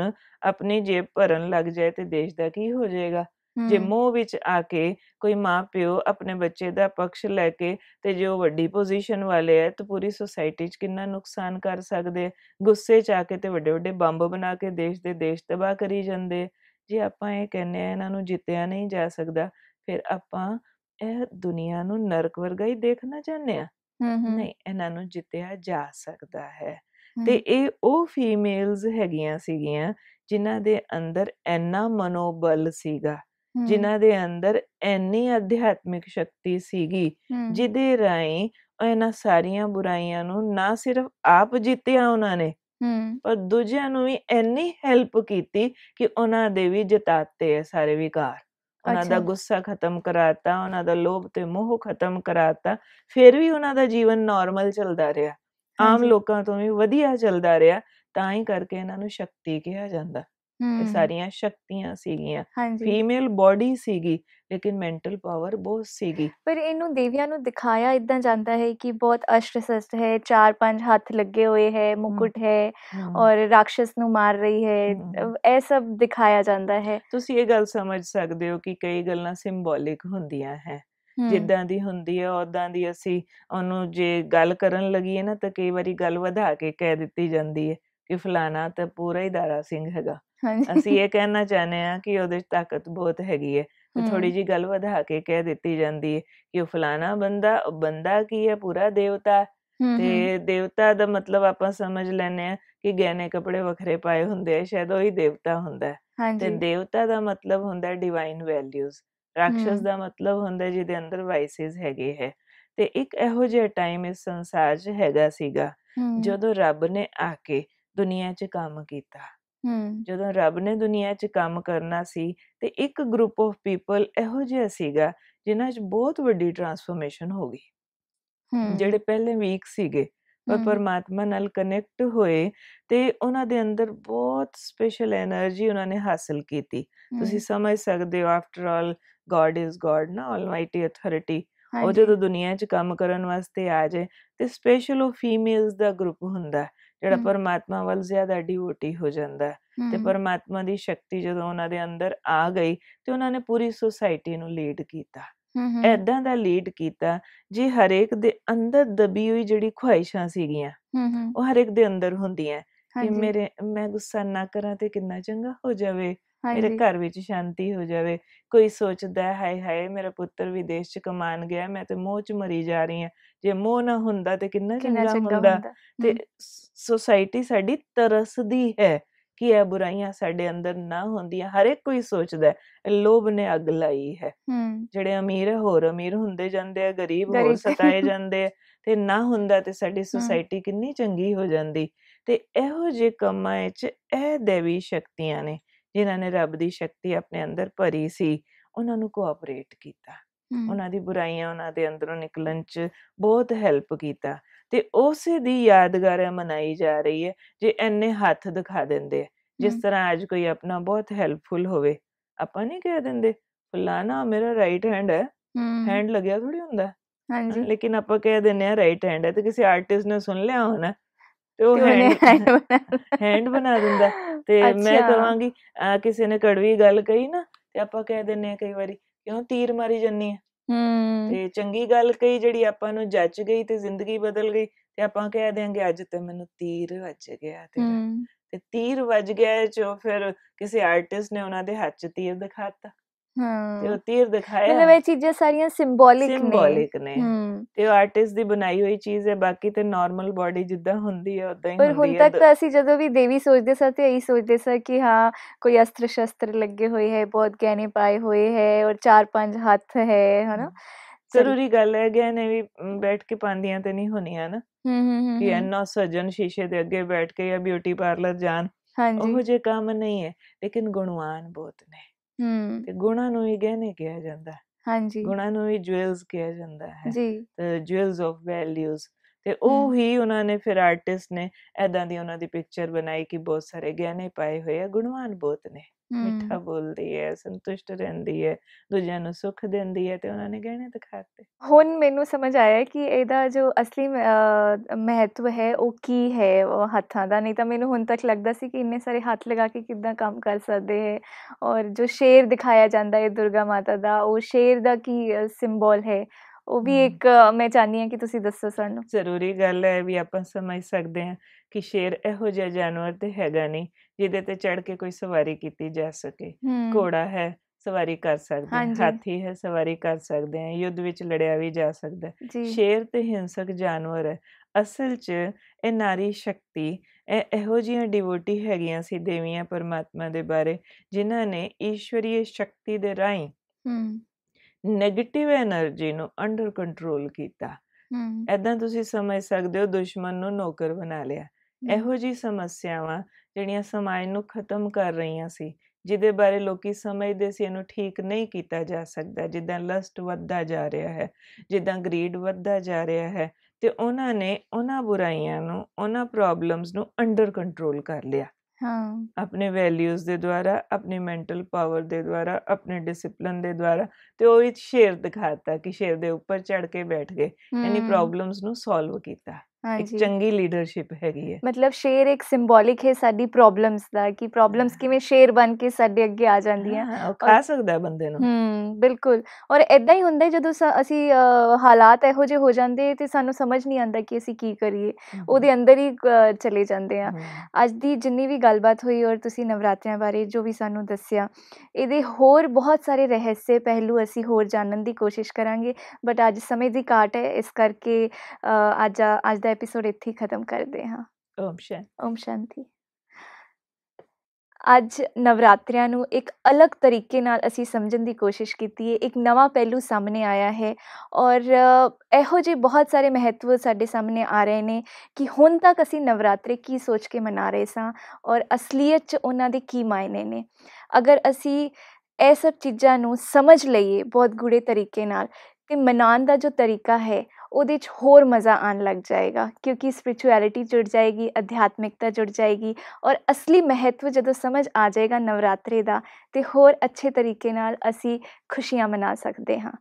ਆਪਣੀ ਜੇਬ ਭਰਨ ਲੱਗ ਜਾਏ ਤੇ ਦੇਸ਼ ਦਾ ਕੀ ਹੋ ਜਾਏਗਾ ਜੇ ਮੋਹ ਵਿੱਚ ਆ ਕੇ ਕੋਈ ਮਾਪਿਓ ਆਪਣੇ ਬੱਚੇ ਦਾ ਪੱਖ ਲੈ ਕੇ ਤੇ ਜੋ ਵੱਡੀ ਪੋਜੀਸ਼ਨ ਵਾਲੇ ਐ ਤੇ ਪੂਰੀ ਸੋਸਾਇਟੀ 'ਚ ਕਿੰਨਾ ਨੁਕਸਾਨ ਕਰ ਸਕਦੇ ਗੁੱਸੇ 'ਚ ਆ ਕੇ ਤੇ ਵੱਡੇ ਵੱਡੇ ਬੰਬ ਬਣਾ ਕੇ ਦੇਸ਼ ਦੇ ਦੇਸ਼ ਤਬਾਹ ਕਰੀ ਜਾਂਦੇ ਜੇ ਆਪਾਂ ਇਹ ਕਹਿੰਨੇ ਆ ਇਹਨਾਂ ਨੂੰ ਜਿੱਤਿਆ ਨਹੀਂ ਜਾ ਸਕਦਾ ਫਿਰ ਆਪਾਂ ਇਹ ਦੁਨੀਆ ਨੂੰ ਨਰਕ ਵਰਗਾ ਹੀ ਦੇਖਣਾ ਚਾਹੁੰਦੇ ਆ ਨਹੀਂ ਇਹਨਾਂ ਨੂੰ ਜਿੱਤਿਆ ਜਾ ਸਕਦਾ ਹੈ ਤੇ ਇਹ ਉਹ ਫੀਮੇਲਸ ਹੈਗੀਆਂ ਸੀਗੀਆਂ ਜਿਨ੍ਹਾਂ ਦੇ ਅੰਦਰ ਐਨਾ ਮਨੋਬਲ ਸੀਗਾ ਜਿਨ੍ਹਾਂ ਦੇ ਅੰਦਰ ਐਨੀ ਅਧਿਆਤਮਿਕ ਸ਼ਕਤੀ ਸੀਗੀ ਜਿਦੇ ਰਾਹੀਂ ਇਹਨਾਂ ਸਾਰੀਆਂ ਬੁਰਾਈਆਂ ਨੂੰ ਨਾ ਸਿਰਫ ਆਪ ਜਿੱਤਿਆ ਉਹਨਾਂ ਨੇ ਪਰ ਦੂਜਿਆਂ ਨੂੰ ਵੀ ਐਨੀ ਹੈਲਪ ਕੀਤੀ ਕਿ ਉਹਨਾਂ ਦੇ ਵੀ ਜਿਤਾਤੇ ਸਾਰੇ ਵਿਕਾਰ ਉਹਨਾਂ ਦਾ ਗੁੱਸਾ ਖਤਮ ਕਰਾਤਾ ਉਹਨਾਂ ਦਾ ਲੋਭ ਤੇ ਮੋਹ ਖਤਮ ਕਰਾਤਾ ਫਿਰ ਵੀ ਉਹਨਾਂ ਦਾ ਜੀਵਨ ਨਾਰਮਲ ਚੱਲਦਾ ਰਿਹਾ ਆਮ ਲੋਕਾਂ ਤੋਂ ਵੀ ਵਧੀਆ ਚੱਲਦਾ ਰਿਹਾ ਤਾਂ ਹੀ ਕਰਕੇ ਇਹਨਾਂ ਨੂੰ ਸ਼ਕਤੀ ਕਿਹਾ ਜਾਂਦਾ ਇਹ ਸਾਰੀਆਂ ਸ਼ਕਤੀਆਂ ਸੀਗੀਆਂ ਫੀਮੇਲ ਬਾਡੀ ਸੀਗੀ ਲੇਕਿਨ ਮੈਂਟਲ ਪਾਵਰ ਬਹੁਤ ਸੀਗੀ ਪਰ ਇਹਨੂੰ ਦੇਵੀਆਂ ਨੂੰ ਦਿਖਾਇਆ ਇਦਾਂ ਜਾਂਦਾ ਹੈ ਕਿ ਬਹੁਤ ਅਸ਼ਟਸਸਤ ਹੈ ਚਾਰ ਪੰਜ ਹੱਥ ਲੱਗੇ ਹੋਏ ਹੈ ਮੁਕਟ ਹੈ ਔਰ ਰਾਖਸ਼ ਨੂੰ ਮਾਰ ਰਹੀ ਹੈ ਇਹ ਸਭ ਦਿਖਾਇਆ ਜਾਂਦਾ ਹੈ ਤੁਸੀਂ ਇਹ ਗੱਲ ਸਮਝ ਸਕਦੇ ਹੋ ਕਿ ਕਈ ਗੱਲਾਂ ਸਿੰਬੋਲਿਕ ਹੁੰਦੀਆਂ ਹੈ ਜਿੱਦਾਂ ਦੀ ਹੁੰਦੀ ਹੈ ਉਦਾਂ ਦੀ ਅਸੀਂ ਉਹਨੂੰ ਜੇ ਗੱਲ ਕਰਨ ਲੱਗੀਏ ਨਾ ਤਾਂ ਕਈ ਵਾਰੀ ਗੱਲ ਵਧਾ ਕੇ ਕਹਿ ਦਿੱਤੀ ਜਾਂਦੀ ਹੈ ਕਿ ਫਲਾਣਾ ਤਾਂ ਪੂਰਾ ਹੀ ਦਾਰਾ ਸਿੰਘ ਹੈਗਾ ਅਸੀਂ ਇਹ ਕਹਿਣਾ ਚਾਹਨੇ ਆ ਕਿ ਉਹਦੇ ਵਿੱਚ ਤਾਕਤ ਬਹੁਤ ਹੈਗੀ ਹੈ ਥੋੜੀ ਜੀ ਗੱਲ ਵਧਾ ਕੇ ਕਹਿ ਦਿੱਤੀ ਜਾਂਦੀ ਹੈ ਕਿ ਉਹ ਫਲਾਣਾ ਬੰਦਾ ਬੰਦਾ ਕੀ ਹੈ ਪੂਰਾ ਦੇਵਤਾ ਤੇ ਦੇਵਤਾ ਦਾ ਮਤਲਬ ਆਪਾਂ ਸਮਝ ਲੈਨੇ ਆ ਕਿ ਗਹਿਣੇ ਕਪੜੇ ਵੱਖਰੇ ਪਾਏ ਹੁੰਦੇ ਆ ਸ਼ਾਇਦ ਉਹੀ ਦੇਵਤਾ ਹੁੰਦਾ ਤੇ ਦੇਵਤਾ ਦਾ ਮਤਲਬ ਹੁੰਦਾ ਡਿਵਾਈਨ ਵੈਲਿਊਜ਼ ਰਾਖਸ਼ਸ ਦਾ ਮਤਲਬ ਹੁੰਦਾ ਜਿਹਦੇ ਅੰਦਰ ਵਾਈਸਿਸ ਹੈਗੇ ਹੈ ਤੇ ਇੱਕ ਇਹੋ ਜਿਹਾ ਟਾਈਮ ਇਸ ਸੰਸਾਰ 'ਚ ਹੈਗਾ ਸੀਗਾ ਜਦੋਂ ਰੱਬ ਨੇ ਆ ਕੇ ਦੁਨੀਆ 'ਚ ਕੰਮ ਕੀਤਾ ਹੂੰ ਜਦੋਂ ਰੱਬ ਨੇ ਦੁਨੀਆ 'ਚ ਕੰਮ ਕਰਨਾ ਸੀ ਤੇ ਇੱਕ ਗਰੁੱਪ ਆਫ ਪੀਪਲ ਇਹੋ ਜਿਹਾ ਸੀਗਾ ਜਿਨ੍ਹਾਂ 'ਚ ਬਹੁਤ ਵੱਡੀ ਟਰਾਂਸਫਰਮੇਸ਼ਨ ਹੋ ਗਈ ਹੂੰ ਜਿਹੜੇ ਪਹਿਲੇ ਵੀਕ ਸੀਗੇ ਪਰ ਪਰਮਾਤਮਾ ਨਾਲ ਕਨੈਕਟ ਹੋਏ ਤੇ ਉਹਨਾਂ ਦੇ ਅੰਦਰ ਬਹੁਤ ਸਪੈਸ਼ਲ એનર્ਜੀ ਉਹਨਾਂ ਨੇ ਹਾਸਲ ਕੀਤੀ ਤੁਸੀਂ ਸਮਝ ਸਕਦੇ ਹੋ after all God is God ਨਾ ਆਲਮਾਈਟੀ ਅਥਾਰਟੀ ਉਹ ਜਦੋਂ ਦੁਨੀਆ 'ਚ ਕੰਮ ਕਰਨ ਵਾਸਤੇ ਆ ਜਾਏ ਤੇ ਸਪੈਸ਼ਲ ਉਹ ਫੀਮੇਲਸ ਦਾ ਗਰੁੱਪ ਹੁੰਦਾ ਜਿਹੜਾ ਪਰਮਾਤਮਾ ਵੱਲ ਜ਼ਿਆਦਾ ਡਿਊਟੀ ਹੋ ਜਾਂਦਾ ਹੈ ਤੇ ਪਰਮਾਤਮਾ ਦੀ ਸ਼ਕਤੀ ਜਦੋਂ ਉਹਨਾਂ ਦੇ ਅੰਦਰ ਆ ਗਈ ਤੇ ਉਹਨਾਂ ਨੇ ਪੂਰੀ ਸੋਸਾਇਟੀ ਨੂੰ ਲੀਡ ਕੀਤਾ ਐਦਾਂ ਦਾ ਲੀਡ ਕੀਤਾ ਜੀ ਹਰੇਕ ਦੇ ਅੰਦਰ ਦਬੀ ਹੋਈ ਜਿਹੜੀ ਖੁਆਇਸ਼ਾਂ ਸੀਗੀਆਂ ਉਹ ਹਰੇਕ ਦੇ ਅੰਦਰ ਹੁੰਦੀਆਂ ਕਿ ਮੇਰੇ ਮੈਂ ਗੁੱਸਾ ਨਾ ਕਰਾਂ ਤੇ ਕਿੰਨਾ ਚੰਗਾ ਹੋ ਜਾਵੇ ਮੇਰੇ ਘਰ ਵਿੱਚ ਸ਼ਾਂਤੀ ਹੋ ਜਾਵੇ ਕੋਈ ਸੋਚਦਾ ਹਾਏ ਹਾਏ ਮੇਰਾ ਪੁੱਤਰ ਵਿਦੇਸ਼ ਚ ਕਮਾਨ ਗਿਆ ਮੈਂ ਤੇ ਮੋਹ ਚ ਮਰੀ ਜਾ ਰਹੀ ਹਾਂ ਜੇ ਮੋਹ ਨਾ ਹੁੰਦਾ ਤੇ ਕਿੰਨਾ ਚੰਗਾ ਹੁੰਦਾ ਤੇ ਸੋਸਾਇਟੀ ਸਾਡੀ ਤਰਸਦੀ ਹੈ ਕਿ ਇਹ ਬੁਰਾਈਆਂ ਸਾਡੇ ਅੰਦਰ ਨਾ ਹੁੰਦੀਆਂ ਹਰ ਇੱਕ ਕੋਈ ਸੋਚਦਾ ਹੈ ਲੋਭ ਨੇ ਅੱਗ ਲਾਈ ਹੈ ਜਿਹੜੇ ਅਮੀਰ ਹੋਰ ਅਮੀਰ ਹੁੰਦੇ ਜਾਂਦੇ ਆ ਗਰੀਬ ਹੋਰ ਸਤਾਏ ਜਾਂਦੇ ਤੇ ਨਾ ਹੁੰਦਾ ਤੇ ਸਾਡੀ ਸੋਸਾਇਟੀ ਕਿੰਨੀ ਚੰਗੀ ਹੋ ਜਾਂਦੀ ਤੇ ਇਹੋ ਜੇ ਕੰਮਾਂ 'ਚ ਇਹ ਦੇਵੀ ਸ਼ਕਤੀਆਂ ਨੇ ਜਿਨ੍ਹਾਂ ਨੇ ਰੱਬ ਦੀ ਸ਼ਕਤੀ ਆਪਣੇ ਅੰਦਰ ਭਰੀ ਸੀ ਉਹਨਾਂ ਨੂੰ ਕੋਆਪਰੇਟ ਕੀਤਾ ਉਹਨਾਂ ਦੀ ਬੁਰਾਈਆਂ ਉਹਨਾਂ ਦੇ ਅੰਦਰੋਂ ਨਿਕਲਣ 'ਚ ਬਹੁਤ ਹੈਲਪ ਕੀਤਾ ਤੇ ਉਸੇ ਦੀ ਯਾਦਗਾਰ ਮਨਾਈ ਜਾ ਰਹੀ ਹੈ ਜੇ ਐਨੇ ਹੱਥ ਦਿਖਾ ਦਿੰਦੇ ਜਿਸ ਤਰ੍ਹਾਂ ਅੱਜ ਕੋਈ ਆਪਣਾ ਬਹੁਤ ਹੈਲਪਫੁਲ ਹੋਵੇ ਆਪਾਂ ਨਹੀਂ ਕਹਿ ਦਿੰਦੇ ਫਲਾਣਾ ਮੇਰਾ ਰਾਈਟ ਹੈਂਡ ਹੈ ਹੈਂਡ ਲੱਗਿਆ ਥੋੜੀ ਹੁੰਦਾ ਹਾਂਜੀ ਲੇਕਿਨ ਆਪਾਂ ਕਹਿ ਦਿੰਨੇ ਆ ਰਾਈਟ ਹੈਂਡ ਹੈ ਤੇ ਕਿਸੇ ਆਰਟਿਸਟ ਨੇ ਸੁਣ ਲਿਆ ਹੋਣਾ ਤੇ ਉਹ ਹੈਂਡ ਬਣਾ ਦਿੰਦਾ ਤੇ ਮੈਂ ਕਹਾਂਗੀ ਕਿਸੇ ਨੇ ਕੜਵੀ ਗੱਲ ਕਹੀ ਨਾ ਤੇ ਆਪਾਂ ਕਹਿ ਦਿੰਨੇ ਆ ਕਈ ਵਾਰੀ ਕਿਉਂ ਤੀਰ ਮਾਰੀ ਜੰਨੀ ਹੈ ਹੂੰ ਤੇ ਚੰਗੀ ਗੱਲ ਕਹੀ ਜਿਹੜੀ ਆਪਾਂ ਨੂੰ ਜੱਜ ਗਈ ਤੇ ਜ਼ਿੰਦਗੀ ਬਦਲ ਗਈ ਤੇ ਆਪਾਂ ਕਹਿ ਦਿਆਂਗੇ ਅੱਜ ਤੇ ਮੈਨੂੰ ਤੀਰ ਵੱਜ ਗਿਆ ਤੇ ਤੇ ਤੀਰ ਵੱਜ ਗਿਆ ਜੋ ਫਿਰ ਕਿਸੇ ਆਰਟਿਸਟ ਨੇ ਉਹਨਾਂ ਦੇ ਹੱਥ 'ਚ ਤੀਰ ਦਿਖਾਤਾ ਤੇ ਉਹ ਤੀਰ ਦਿਖਾਇਆ ਮਤਲਬ ਇਹ ਚੀਜ਼ਾਂ ਸਾਰੀਆਂ ਸਿੰਬੋਲਿਕ ਨੇ ਸਿੰਬੋਲਿਕ ਨੇ ਤੇ ਉਹ ਆਰਟਿਸਟ ਦੀ ਬਣਾਈ ਹੋਈ ਚੀਜ਼ ਹੈ ਬਾਕੀ ਤੇ ਨਾਰਮਲ ਬਾਡੀ ਜਿੱਦਾਂ ਹੁੰਦੀ ਹੈ ਉਦਾਂ ਹੀ ਹੁੰਦੀ ਹੈ ਪਰ ਹੁਣ ਤੱਕ ਤਾਂ ਅਸੀਂ ਜਦੋਂ ਵੀ ਦੇਵੀ ਸੋਚਦੇ ਸਾਂ ਤੇ ਇਹੀ ਸੋਚਦੇ ਸਾਂ ਕਿ ਹਾਂ ਕੋਈ ਅਸਤਰ ਸ਼ਸਤਰ ਲੱਗੇ ਹੋਏ ਹੈ ਬਹੁਤ ਗਹਿਣੇ ਪਾਏ ਹੋਏ ਹੈ ਔਰ ਚਾਰ ਪੰਜ ਹੱਥ ਹੈ ਹਨਾ ਜ਼ਰੂਰੀ ਗੱਲ ਹੈ ਗਹਿਣੇ ਵੀ ਬੈਠ ਕੇ ਪਾਉਂਦੀਆਂ ਤੇ ਨਹੀਂ ਹੋਣੀਆਂ ਨਾ ਹੂੰ ਹੂੰ ਕਿ ਇੰਨਾ ਸਜਣ ਸ਼ੀਸ਼ੇ ਦੇ ਅੱਗੇ ਬੈਠ ਕੇ ਜਾਂ ਬਿਊਟੀ ਪਾਰਲਰ ਜਾਣ ਹਾਂਜੀ ਉਹ ਜੇ ਕੰਮ ਨਹੀਂ ਹੈ ਲੇਕਿਨ ਗੁਣਵਾਨ ਬਹੁਤ ਨੇ ਹੂੰ ਤੇ ਗੁਣਾ ਨੂੰ ਹੀ ਗਹਿਣੇ ਕਿਹਾ ਜਾਂਦਾ ਹੈ ਹਾਂਜੀ ਗੁਣਾ ਨੂੰ ਹੀ ਜੁਐਲਸ ਕਿਹਾ ਜਾਂਦਾ ਹੈ ਜੀ ਜੁਐਲਸ ਆਫ ਵੈਲਿਊਜ਼ ਤੇ ਉਹ ਹੀ ਉਹਨਾਂ ਨੇ ਫਿਰ ਆਰਟਿਸਟ ਨੇ ਐਦਾਂ ਦੀ ਉਹਨਾਂ ਦੀ ਪਿਕਚਰ ਬਣਾਈ ਕਿ ਬਹੁਤ ਸਾਰੇ ਗਹਿਣੇ ਪਾਏ ਹੋਏ ਆ ਗੁਣਵਾਨ ਬਹੁਤ ਨੇ ਮਿੱਠਾ ਬੋਲਦੀ ਹੈ ਸੰਤੁਸ਼ਟ ਰਹਿੰਦੀ ਹੈ ਦੂਜਿਆਂ ਨੂੰ ਸੁੱਖ ਦਿੰਦੀ ਹੈ ਤੇ ਉਹਨਾਂ ਨੇ ਗਹਿਣੇ ਦਿਖਾਤੇ ਹੁਣ ਮੈਨੂੰ ਸਮਝ ਆਇਆ ਕਿ ਇਹਦਾ ਜੋ ਅਸਲੀ ਮਹੱਤਵ ਹੈ ਉਹ ਕੀ ਹੈ ਉਹ ਹੱਥਾਂ ਦਾ ਨਹੀਂ ਤਾਂ ਮੈਨੂੰ ਹੁਣ ਤੱਕ ਲੱਗਦਾ ਸੀ ਕਿ ਇੰਨੇ ਸਾਰੇ ਹੱਥ ਲਗਾ ਕੇ ਕਿੱਦਾਂ ਕੰਮ ਕਰ ਸਕਦੇ ਹੈ ਔਰ ਜੋ ਸ਼ੇਰ ਦਿਖਾਇਆ ਜਾਂਦਾ ਹੈ ਦੁਰਗਾ ਮਾਤਾ ਦਾ ਉਹ ਸ਼ੇਰ ਦਾ ਕੀ ਸਿੰਬਲ ਹੈ ਉਹ ਵੀ ਇੱਕ ਮੈਂ ਚਾਹਨੀ ਹਾਂ ਕਿ ਤੁਸੀਂ ਦੱਸੋ ਸਾਨੂੰ ਜ਼ਰੂਰੀ ਗੱਲ ਹੈ ਵੀ ਆਪਾਂ ਸਮਝ ਸਕਦੇ ਹਾਂ ਕਿ ਸ਼ੇਰ ਇਹੋ ਜਿਹਾ ਜਾਨਵਰ ਤੇ ਹੈਗਾ ਨਹੀਂ ਜਿਹਦੇ ਤੇ ਚੜ ਕੇ ਕੋਈ ਸਵਾਰੀ ਕੀਤੀ ਜਾ ਸਕੇ ਘੋੜਾ ਹੈ ਸਵਾਰੀ ਕਰ ਸਕਦੇ ਹਾਂ ਹਾਥੀ ਹੈ ਸਵਾਰੀ ਕਰ ਸਕਦੇ ਹਾਂ ਯੁੱਧ ਵਿੱਚ ਲੜਿਆ ਵੀ ਜਾ ਸਕਦਾ ਹੈ ਸ਼ੇਰ ਤੇ ਹਿੰਸਕ ਜਾਨਵਰ ਹੈ ਅਸਲ 'ਚ ਇਹ ਨਾਰੀ ਸ਼ਕਤੀ ਇਹ ਇਹੋ ਜਿਹੀਆਂ ਡਿਵੋਟੀ ਹੈਗੀਆਂ ਸੀ ਦੇਵੀਆਂ ਪਰਮਾਤਮਾ ਦੇ ਬਾਰੇ ਜਿਨ੍ਹਾਂ ਨੇ ਈਸ਼ਵਰੀ ਸ਼ਕਤੀ ਦੇ ਰਾਹੀਂ ਹਮ 네ਗੇਟਿਵ એનર્ਜੀ ਨੂੰ ਅੰਡਰ ਕੰਟਰੋਲ ਕੀਤਾ ਐਦਾਂ ਤੁਸੀਂ ਸਮਝ ਸਕਦੇ ਹੋ ਦੁਸ਼ਮਣ ਨੂੰ ਨੌਕਰ ਬਣਾ ਲਿਆ ਇਹੋ ਜੀ ਸਮੱਸਿਆਵਾਂ ਜਿਹੜੀਆਂ ਸਮਾਜ ਨੂੰ ਖਤਮ ਕਰ ਰਹੀਆਂ ਸੀ ਜਿਹਦੇ ਬਾਰੇ ਲੋਕੀ ਸਮਝਦੇ ਸੀ ਇਹਨੂੰ ਠੀਕ ਨਹੀਂ ਕੀਤਾ ਜਾ ਸਕਦਾ ਜਿੱਦਾਂ ਲਸਟ ਵੱਧਦਾ ਜਾ ਰਿਹਾ ਹੈ ਜਿੱਦਾਂ ਗਰੀਡ ਵੱਧਦਾ ਜਾ ਰਿਹਾ ਹੈ ਤੇ ਉਹਨਾਂ ਨੇ ਉਹਨਾਂ ਬੁਰਾਈਆਂ ਨੂੰ ਉਹਨਾਂ ਪ੍ਰੋਬਲਮਸ ਨੂੰ ਅੰਡਰ ਕੰਟਰੋਲ ਕਰ ਲਿਆ ਹਾਂ ਆਪਣੇ ਵੈਲਿਊਜ਼ ਦੇ ਦੁਆਰਾ ਆਪਣੀ ਮੈਂਟਲ ਪਾਵਰ ਦੇ ਦੁਆਰਾ ਆਪਣੇ ਡਿਸਪਲਿਨ ਦੇ ਦੁਆਰਾ ਤੇ ਉਹ ਇੱਕ ਸ਼ੇਰ ਦਿਖਾਤਾ ਕਿ ਸ਼ੇਰ ਦੇ ਉੱਪਰ ਚੜ ਕੇ ਬੈਠ ਗਏ ਯਾਨੀ ਪ੍ਰੋਬਲਮਸ ਨੂੰ ਸੋਲਵ ਕੀਤਾ ਇੱਕ ਚੰਗੀ ਲੀਡਰਸ਼ਿਪ ਹੈਗੀ ਹੈ ਮਤਲਬ ਸ਼ੇਰ ਇੱਕ ਸਿੰਬੋਲਿਕ ਹੈ ਸਾਡੀ ਪ੍ਰੋਬਲਮਸ ਦਾ ਕਿ ਪ੍ਰੋਬਲਮਸ ਕਿਵੇਂ ਸ਼ੇਰ ਬਣ ਕੇ ਸਾਡੇ ਅੱਗੇ ਆ ਜਾਂਦੀਆਂ ਖਾ ਸਕਦਾ ਬੰਦੇ ਨੂੰ ਹੂੰ ਬਿਲਕੁਲ ਔਰ ਐਦਾਂ ਹੀ ਹੁੰਦਾ ਜਦੋਂ ਅਸੀਂ ਹਾਲਾਤ ਇਹੋ ਜਿਹੇ ਹੋ ਜਾਂਦੇ ਤੇ ਸਾਨੂੰ ਸਮਝ ਨਹੀਂ ਆਉਂਦਾ ਕਿ ਅਸੀਂ ਕੀ ਕਰੀਏ ਉਹਦੇ ਅੰਦਰ ਹੀ ਚਲੇ ਜਾਂਦੇ ਆ ਅੱਜ ਦੀ ਜਿੰਨੀ ਵੀ ਗੱਲਬਾਤ ਹੋਈ ਔਰ ਤੁਸੀਂ ਨਵਰਾਤਿਆਂ ਬਾਰੇ ਜੋ ਵੀ ਸਾਨੂੰ ਦੱਸਿਆ ਇਹਦੇ ਹੋਰ ਬਹੁਤ ਸਾਰੇ ਰਹੱਸੇ ਪਹਿਲੂ ਅਸੀਂ ਹੋਰ ਜਾਣਨ ਦੀ ਕੋਸ਼ਿਸ਼ ਕਰਾਂਗੇ ਬਟ ਅੱਜ ਸਮੇਂ ਦੀ ਘਾਟ ਹੈ ਇਸ ਕਰਕੇ ਅੱਜ ਅੱਜ ਦਾ ਐਪੀਸੋਡ ਇੱਥੇ ਹੀ ਖਤਮ ਕਰਦੇ ਹਾਂ ਓਮ ਸ਼ਾਂਤੀ ਓਮ ਸ਼ਾਂਤੀ ਅੱਜ ਨਵਰਾਤਰਿਆਂ ਨੂੰ ਇੱਕ ਅਲੱਗ ਤਰੀਕੇ ਨਾਲ ਅਸੀਂ ਸਮਝਣ ਦੀ ਕੋਸ਼ਿਸ਼ ਕੀਤੀ ਹੈ ਇੱਕ ਨਵਾਂ ਪਹਿਲੂ ਸਾਹਮਣੇ ਆਇਆ ਹੈ ਔਰ ਇਹੋ ਜਿਹੇ ਬਹੁਤ ਸਾਰੇ ਮਹੱਤਵ ਸਾਡੇ ਸਾਹਮਣੇ ਆ ਰਹੇ ਨੇ ਕਿ ਹੁਣ ਤੱਕ ਅਸੀਂ ਨਵਰਾਤਰੀ ਕੀ ਸੋਚ ਕੇ ਮਨਾ ਰਹੇ ਸਾਂ ਔਰ ਅਸਲੀਅਤ 'ਚ ਉਹਨਾਂ ਦੇ ਕੀ ਮਾਇਨੇ ਨੇ ਅਗਰ ਅਸੀਂ ਇਹ ਸਭ ਚੀਜ਼ਾਂ ਨੂੰ ਸਮਝ ਲਈਏ ਬਹੁਤ ਗੂੜੇ ਤਰੀਕੇ ਨਾਲ ਕਿ ਮਨਾਉਣ ਦਾ ਜੋ ਤਰੀਕਾ ਹੈ ਉਹਦੇ 'ਚ ਹੋਰ ਮਜ਼ਾ ਆਉਣ ਲੱਗ ਜਾਏਗਾ ਕਿਉਂਕਿ ਸਪਿਰਚੁਅਲਿਟੀ ਜੁੜ ਜਾਏਗੀ ਅਧਿਆਤਮਿਕਤਾ ਜੁੜ ਜਾਏਗੀ ਔਰ ਅਸਲੀ ਮਹੱਤਵ ਜਦੋਂ ਸਮਝ ਆ ਜਾਏਗਾ ਨਵਰਾਤਰੇ ਦਾ ਤੇ ਹੋਰ ਅੱਛੇ ਤਰੀਕੇ ਨਾਲ ਅਸੀਂ ਖੁਸ਼ੀਆਂ ਮਨਾ ਸਕਦੇ ਹਾਂ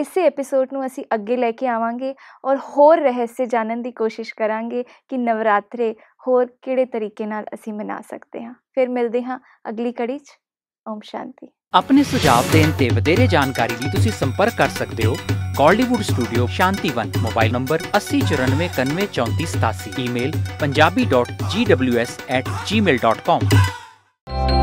ਇਸੇ ਐਪੀਸੋਡ ਨੂੰ ਅਸੀਂ ਅੱਗੇ ਲੈ ਕੇ ਆਵਾਂਗੇ ਔਰ ਹੋਰ ਰਹੱਸੇ ਜਾਣਨ ਦੀ ਕੋਸ਼ਿਸ਼ ਕਰਾਂਗੇ ਕਿ ਨਵਰਾਤਰੇ ਹੋਰ ਕਿਹੜੇ ਤਰੀਕੇ ਨਾਲ ਅਸੀਂ ਮਨਾ ਸਕਦੇ ਹਾਂ ਫਿਰ ਮਿਲਦੇ ਹਾਂ ਅਗਲੀ ਕੜੀ 'ਚ ਓਮ ਸ਼ਾਂਤੀ अपने सुझाव देने वधेरे जानकारी लिए तुसी संपर्क कर सकते हो Kollywood studio Shantivan mobile number अस्सी चौरानवे कन्नवे चौंती सतासी email Punjabi dot G W S at gmail dot com